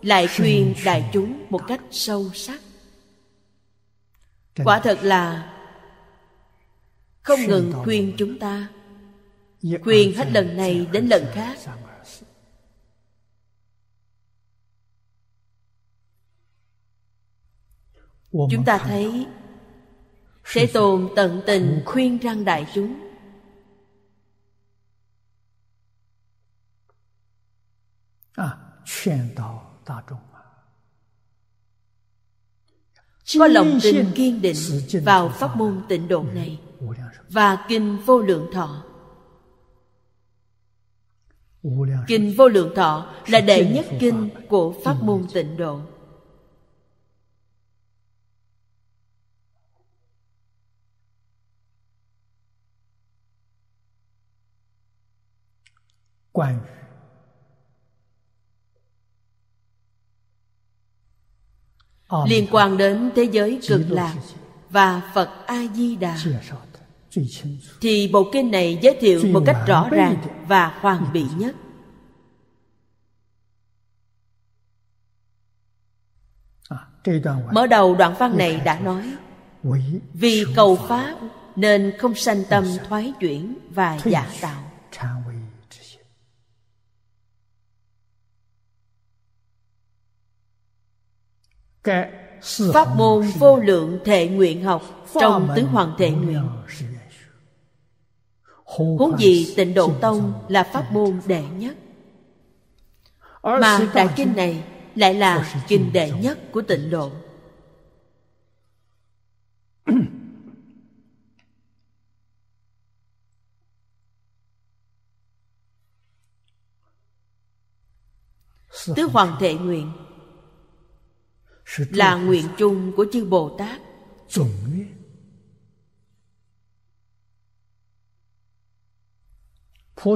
lại khuyên đại chúng một cách sâu sắc quả thật là không ngừng khuyên chúng ta khuyên hết lần này đến lần khác chúng ta thấy thế tôn tận tình khuyên răng đại chúng có lòng tin kiên định vào pháp môn tịnh độ này và kinh vô lượng thọ kinh vô lượng thọ là đệ nhất kinh của pháp môn tịnh độ quan liên quan đến thế giới cực lạc và Phật A Di Đà thì bộ kinh này giới thiệu một cách rõ ràng và hoàn bị nhất à, mở đầu đoạn văn này đã nói vì cầu pháp nên không sanh tâm thoái chuyển và giả tạo Pháp môn vô lượng thệ nguyện học Trong tứ hoàng thệ nguyện Huống gì tịnh độ tông là pháp môn đệ nhất Mà đại kinh này lại là kinh đệ nhất của tịnh độ Tứ Hoàng Thệ Nguyện là nguyện chung của chư bồ tát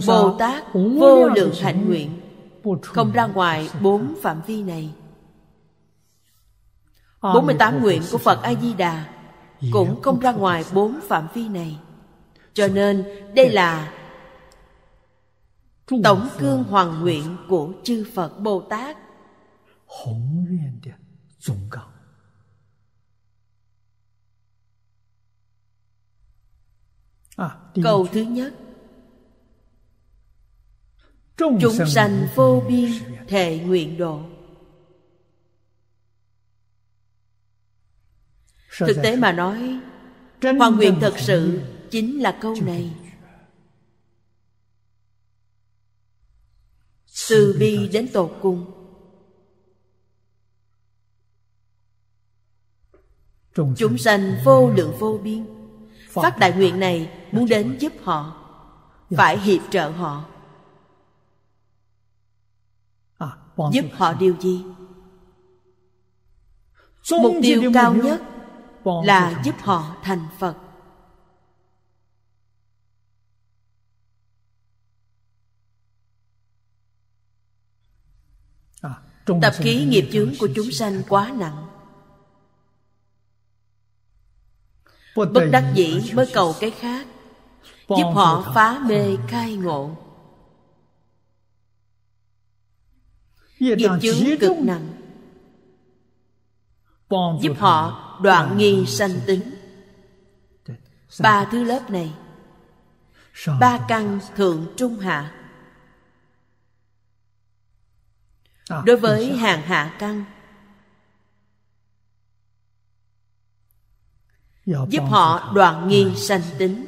bồ tát vô lượng hạnh nguyện không ra ngoài bốn phạm vi này 48 nguyện của Phật A-di-đà dạ, Cũng không ra ngoài bốn phạm vi này Cho nên đây dạ. là Tổng cương hoàng nguyện của chư Phật Bồ Tát 忠告。Câu thứ nhất Chúng sanh vô biên thệ nguyện độ Thực tế mà nói Hoàn nguyện thật sự chính là câu này Từ bi đến tột cùng chúng sanh vô lượng vô biên phát đại nguyện này muốn đến giúp họ dạ. phải hiệp trợ họ à, giúp họ điều gì mục tiêu cao nhất là giúp họ thành phật à, tập khí nghiệp chướng của chúng sanh quá nặng bất đắc dĩ mới cầu cái khác giúp họ phá mê khai ngộ nghiệp chướng cực nặng giúp họ đoạn nghi sanh tính ba thứ lớp này ba căn thượng trung hạ à, đối với hàng hạ căn giúp họ đoạn nghi sanh tính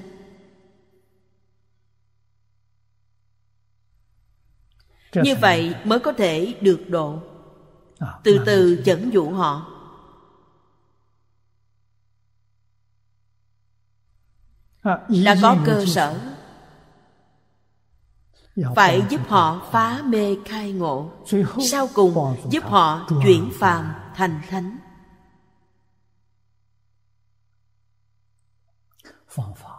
như vậy mới có thể được độ à, từ từ dẫn dụ họ à, đã có cơ sở phải giúp họ phá mê khai ngộ sau cùng giúp họ chuyển phàm thành thánh 方法。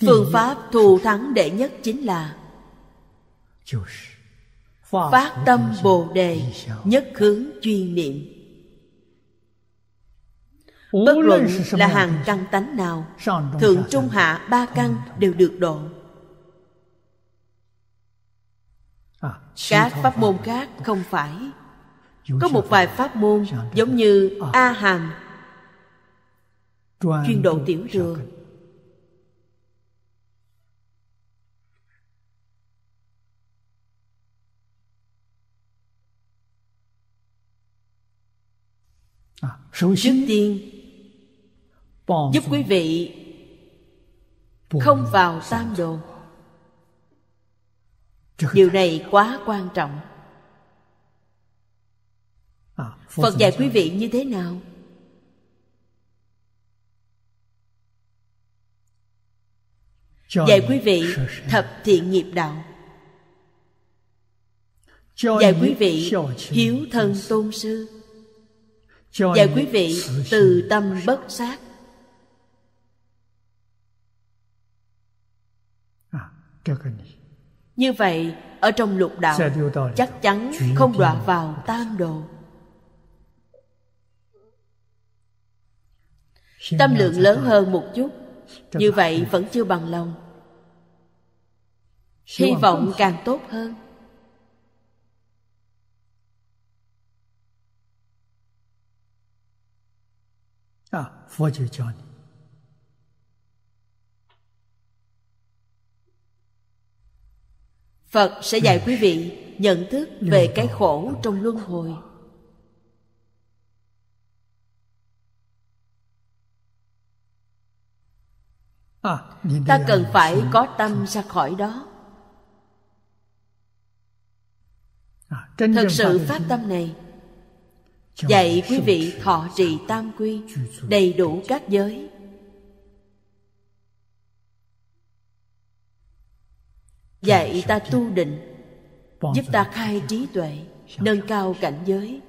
Phương pháp thù thắng đệ nhất chính là Phát tâm Bồ Đề nhất hướng chuyên niệm Bất luận là hàng căn tánh nào Thượng trung hạ ba căn đều được độ Các pháp môn khác không phải có một vài pháp môn giống như a hàm chuyên độ tiểu thừa, à, trước tiên giúp quý vị không vào tam đồ điều này quá quan trọng phật dạy quý vị như thế nào dạy quý vị thập thiện nghiệp đạo dạy quý vị hiếu thân tôn sư dạy quý vị từ tâm bất sát à, như vậy ở trong lục đạo chắc chắn không đọa vào tam đồ tâm lượng lớn hơn một chút như vậy vẫn chưa bằng lòng hy vọng càng tốt hơn à, Phật dạy Phật sẽ dạy quý vị nhận thức về cái khổ trong luân hồi. À, ta cần à, phải có tâm ra khỏi đó à, thật sự phát tâm này dạy quý vị thọ trì tam quy đầy đủ các giới dạy ta tu định giúp ta khai trí tuệ nâng cao cảnh giới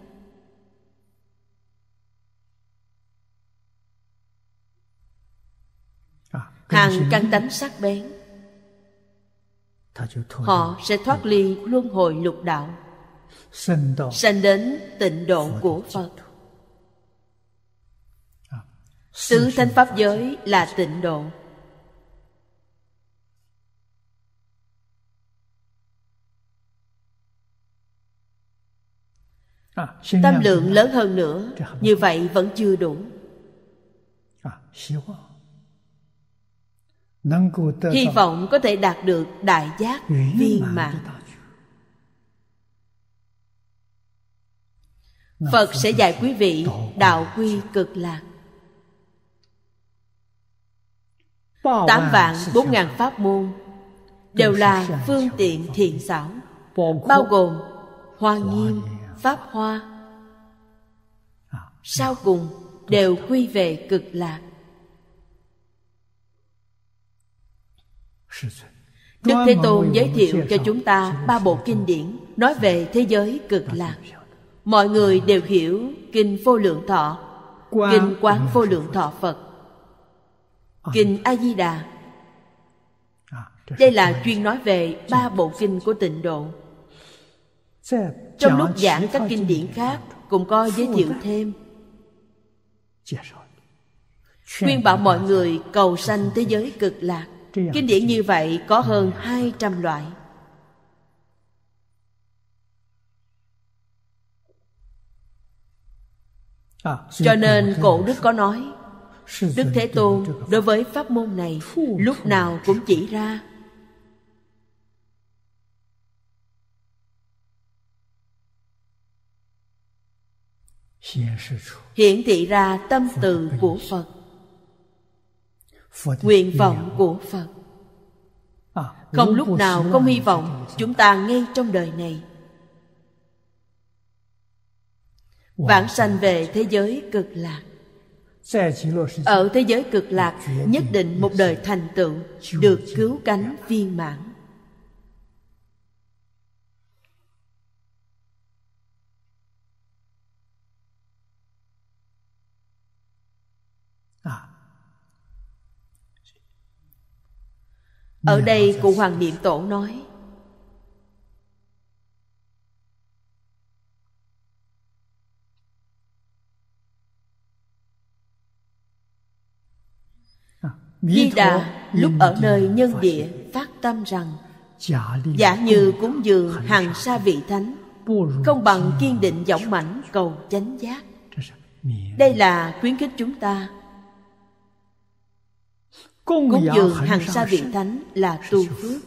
hàng căn tánh sắc bén họ sẽ thoát ly luân hồi lục đạo sanh đến tịnh độ của phật à, tứ thánh pháp giới là tịnh độ à, tâm lượng lớn hơn nữa như vậy vẫn chưa đủ à, hy vọng có thể đạt được đại giác viên mãn phật sẽ dạy quý vị đạo quy cực lạc tám vạn bốn ngàn pháp môn đều là phương tiện thiện xảo bao gồm hoa nghiêm pháp hoa à. sau cùng đều quy về cực lạc Đức Thế Tôn giới thiệu cho chúng ta ba bộ kinh điển nói về thế giới cực lạc. Mọi người đều hiểu Kinh Vô Lượng Thọ, Kinh Quán Vô Lượng Thọ Phật, Kinh A-di-đà. Đây là chuyên nói về ba bộ kinh của tịnh độ. Trong lúc giảng các kinh điển khác cũng có giới thiệu thêm. Khuyên bảo mọi người cầu sanh thế giới cực lạc. Kinh điển như vậy có hơn 200 loại à, Cho nên cổ Đức có nói Đức Thế Tôn đối với pháp môn này Lúc nào cũng chỉ ra Hiển thị ra tâm từ của Phật nguyện vọng của phật à, không lúc nào không hy vọng chúng ta ngay trong đời này vãng sanh về thế giới cực lạc ở thế giới cực lạc nhất định một đời thành tựu được cứu cánh viên mãn ở dạ, đây dạ, cụ dạ. hoàng niệm tổ nói à, Di Đà lúc ở nơi nhân địa phát tâm rằng Giả như cúng dường hàng sa vị thánh Không bằng kiên định dõng mãnh cầu chánh giác Đây là khuyến khích chúng ta Cúng dường hàng xa vị thánh là tu phước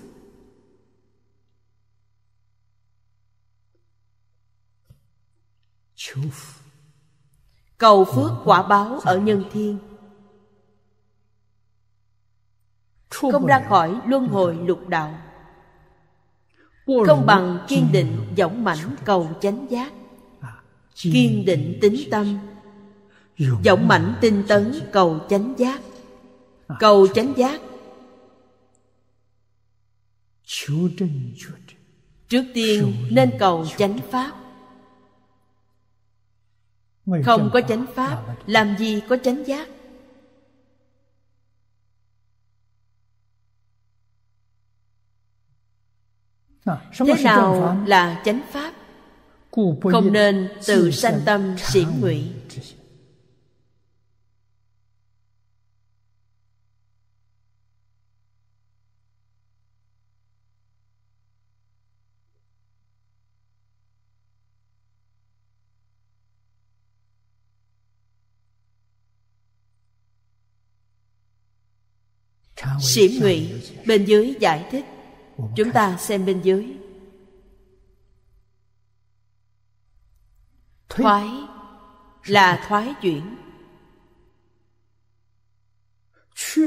Cầu phước quả báo ở nhân thiên Không ra khỏi luân hồi lục đạo Không bằng kiên định dõng mãnh cầu chánh giác à, Kiên định tính tâm Dõng mãnh tinh tấn cầu chánh giác cầu chánh giác trước tiên nên cầu chánh pháp không có chánh pháp à, vâng. làm gì có chánh giác à, thế nào là chánh pháp không nên tự sanh tâm xỉn ngụy Xỉm ngụy Bên dưới giải thích Chúng ta xem bên dưới Thoái Là thoái chuyển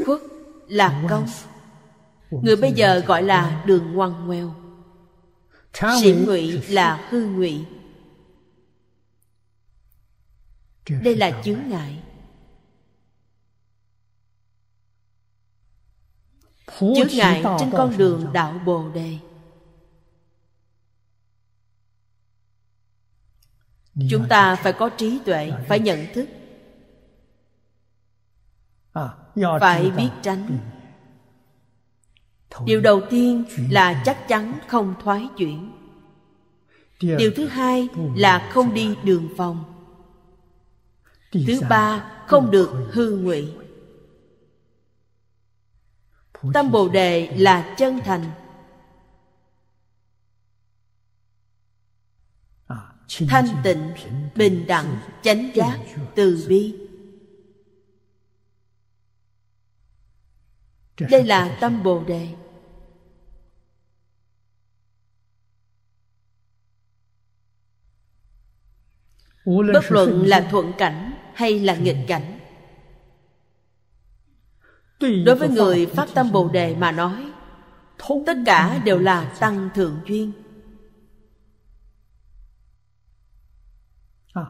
Khuất là công Người bây giờ gọi là đường ngoan ngoèo Xỉm ngụy là hư ngụy Đây là chướng ngại chướng ngại trên con đường đạo bồ đề chúng ta phải có trí tuệ dạ, dạ. phải nhận thức à, phải biết tránh ừ. điều đầu tiên là chắc chắn không thoái chuyển điều thứ hai là không đi đường vòng thứ ba không được hư ngụy tâm à, bồ đề là chân thành thanh tịnh bình đẳng chánh giác từ bi đây là tâm bồ đề bất luận là thuận cảnh hay là nghịch cảnh đối với người phát tâm bồ đề mà nói tất cả đều là tăng thượng duyên à,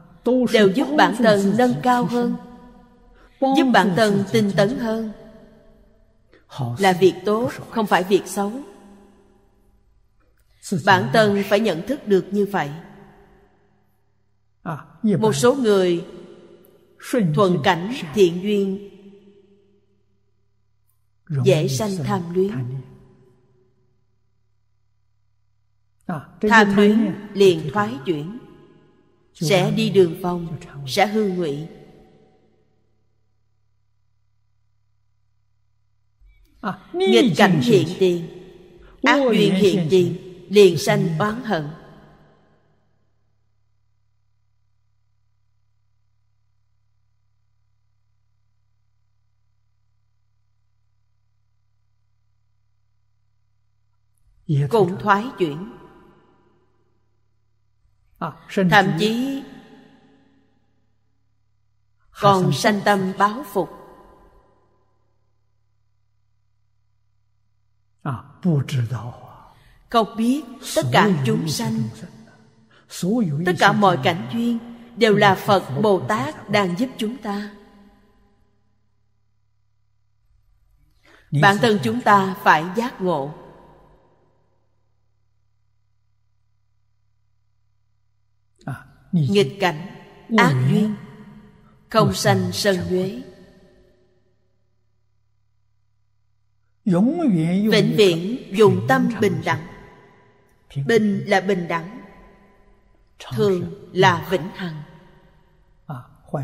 đều giúp bản thân nâng cao hơn giúp bản thân tinh tấn hơn là việc tốt không phải việc xấu bản thân phải nhận thức được như vậy à, một số người thuận cảnh thiện duyên dễ sanh tham luyến à, tham luyến liền thoái chuyển sẽ đi đường vòng sẽ hư ngụy à, nghịch cảnh hiện tiền ác duyên hiện tiền liền sanh oán hận Dạ cũng thoái chuyển à, thậm chí còn sanh tâm báo phục à, không biết tất cả chúng sanh tất cả mọi cảnh duyên đều là phật bồ tát đang giúp chúng ta bản thân chúng ta phải giác ngộ nghịch cảnh ác duyên không sanh sân nhuế vĩnh viễn dùng tâm bình đẳng bình là bình đẳng thường là vĩnh hằng à,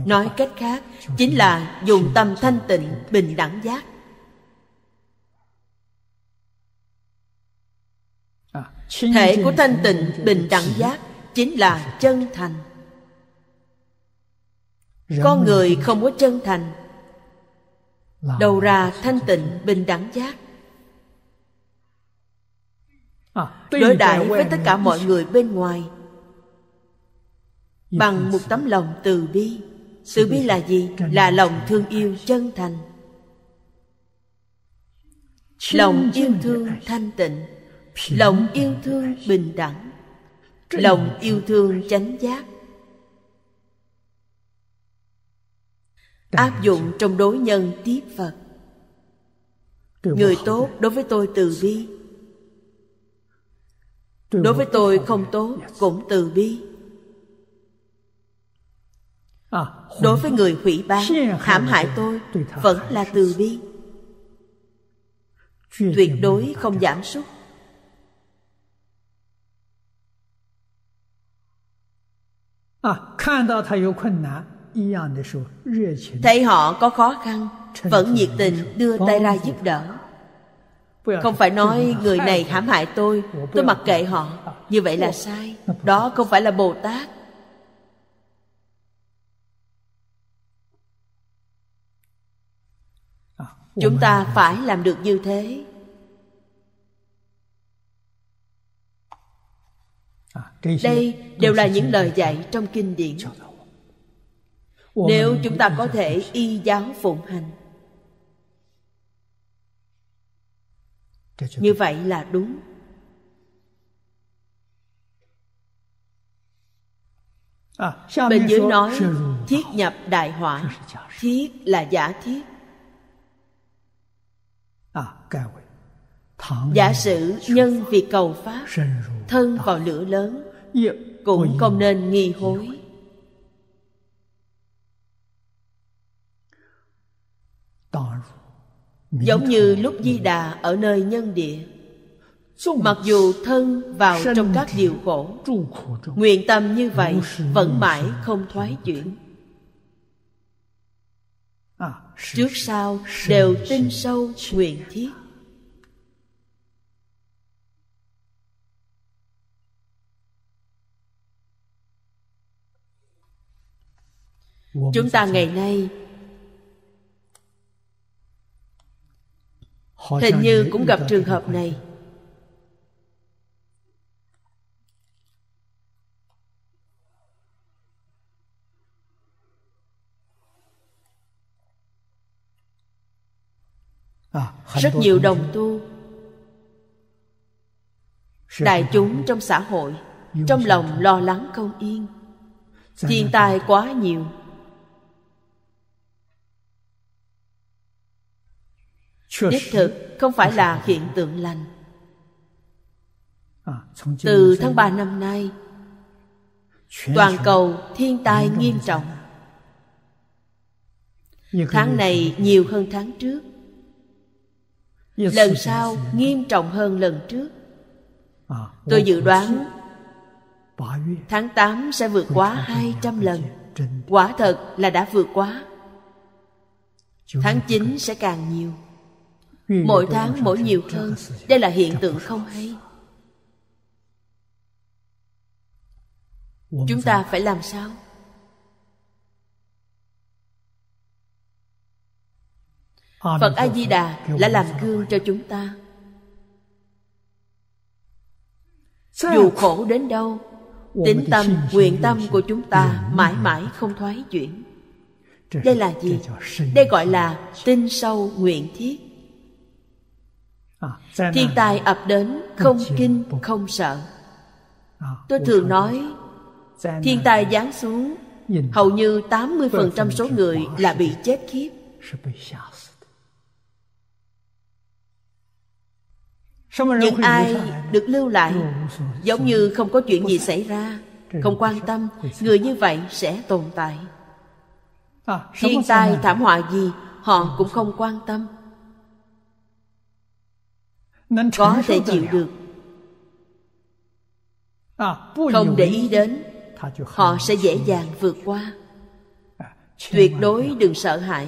nói cách khác chính là dùng tâm thanh tịnh bình đẳng giác à, thể của thanh tịnh bình đẳng giác chính là chân thành con người không có chân thành đầu ra thanh tịnh bình đẳng giác à, đối đại với tất cả mọi người bên ngoài bằng một tấm lòng từ bi sự bi là gì là lòng thương yêu chân thành lòng yêu thương thanh tịnh lòng yêu thương bình đẳng lòng yêu thương chánh giác áp dụng trong đối nhân tiếp phật người tốt đối với tôi từ bi đối với tôi không tốt cũng từ bi à, đối với người hủy ban hãm hại tôi vẫn là từ bi tuyệt đối không giảm sút Thấy họ có khó khăn Vẫn nhiệt tình đưa tay ra giúp đỡ Không phải nói người này hãm hại tôi Tôi mặc kệ họ Như vậy là sai Đó không phải là Bồ Tát à, Chúng ta phải làm được như thế đây đều là những lời dạy trong kinh điển nếu chúng ta có thể y giáo phụng hành như vậy là đúng à, bên dưới nói thiết nhập đại hỏa thiết là giả thiết à, giả sử nhân vì cầu pháp thân vào lửa lớn Dạ, cũng không nên nghi hối giống như lúc di đà ở nơi nhân địa mặc dù thân vào trong các điều khổ nguyện tâm như vậy vẫn mãi không thoái chuyển à, trước sau đều tin sâu nguyện thiết chúng ta ngày nay hình như cũng gặp trường hợp này à, rất nhiều đồng tu đại chúng trong xã hội trong lòng lo lắng không yên thiên tai quá nhiều đích thực không phải là hiện tượng lành à, từ tháng ba năm nay toàn cầu thiên tai nghiêm trọng tháng này nhiều hơn tháng trước lần sau nghiêm trọng hơn lần trước à, tôi dự đoán tháng tám sẽ vượt quá hai trăm lần quả thật là đã vượt quá tháng chín sẽ càng nhiều mỗi tháng mỗi nhiều hơn đây là hiện tượng không hay chúng ta phải làm sao phật a di đà đã làm gương cho chúng ta dù khổ đến đâu tính tâm nguyện tâm của chúng ta mãi mãi không thoái chuyển đây là gì đây gọi là tin sâu nguyện thiết À, thiên tai ập đến không kinh không sợ à, tôi thường nói thiên tai giáng xuống hầu như 80% số người là bị chết khiếp những ai được lưu lại giống như không có chuyện gì xảy ra không quan tâm người như vậy sẽ tồn tại à, thiên tai thảm họa gì họ cũng không quan tâm có thể chịu được à, không để ý đến họ sẽ dễ dàng vượt qua à, tuyệt đối đừng sợ hãi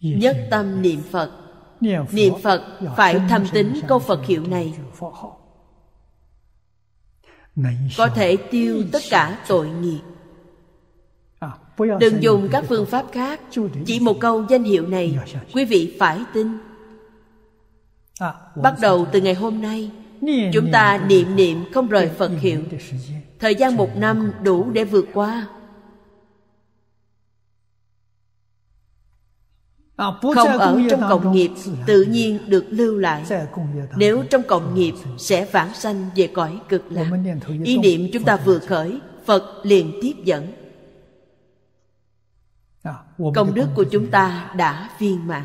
nhất tâm niệm phật niệm phật phải thầm tính câu phật hiệu này có thể tiêu tất cả tội nghiệp à, đừng dùng các phương pháp khác chỉ một câu danh hiệu này quý vị phải tin Ờ, bắt đầu từ ngày hôm nay chúng ta niệm niệm không rời phật hiệu thời gian một năm đủ để vượt qua à, không ở trong cộng nghiệp tự nhiên được lưu lại nếu trong cộng nghiệp sẽ vãng sanh về cõi cực lạc ý niệm chúng ta vừa khởi phật liền tiếp dẫn à, công đức của chúng ta đã viên mãn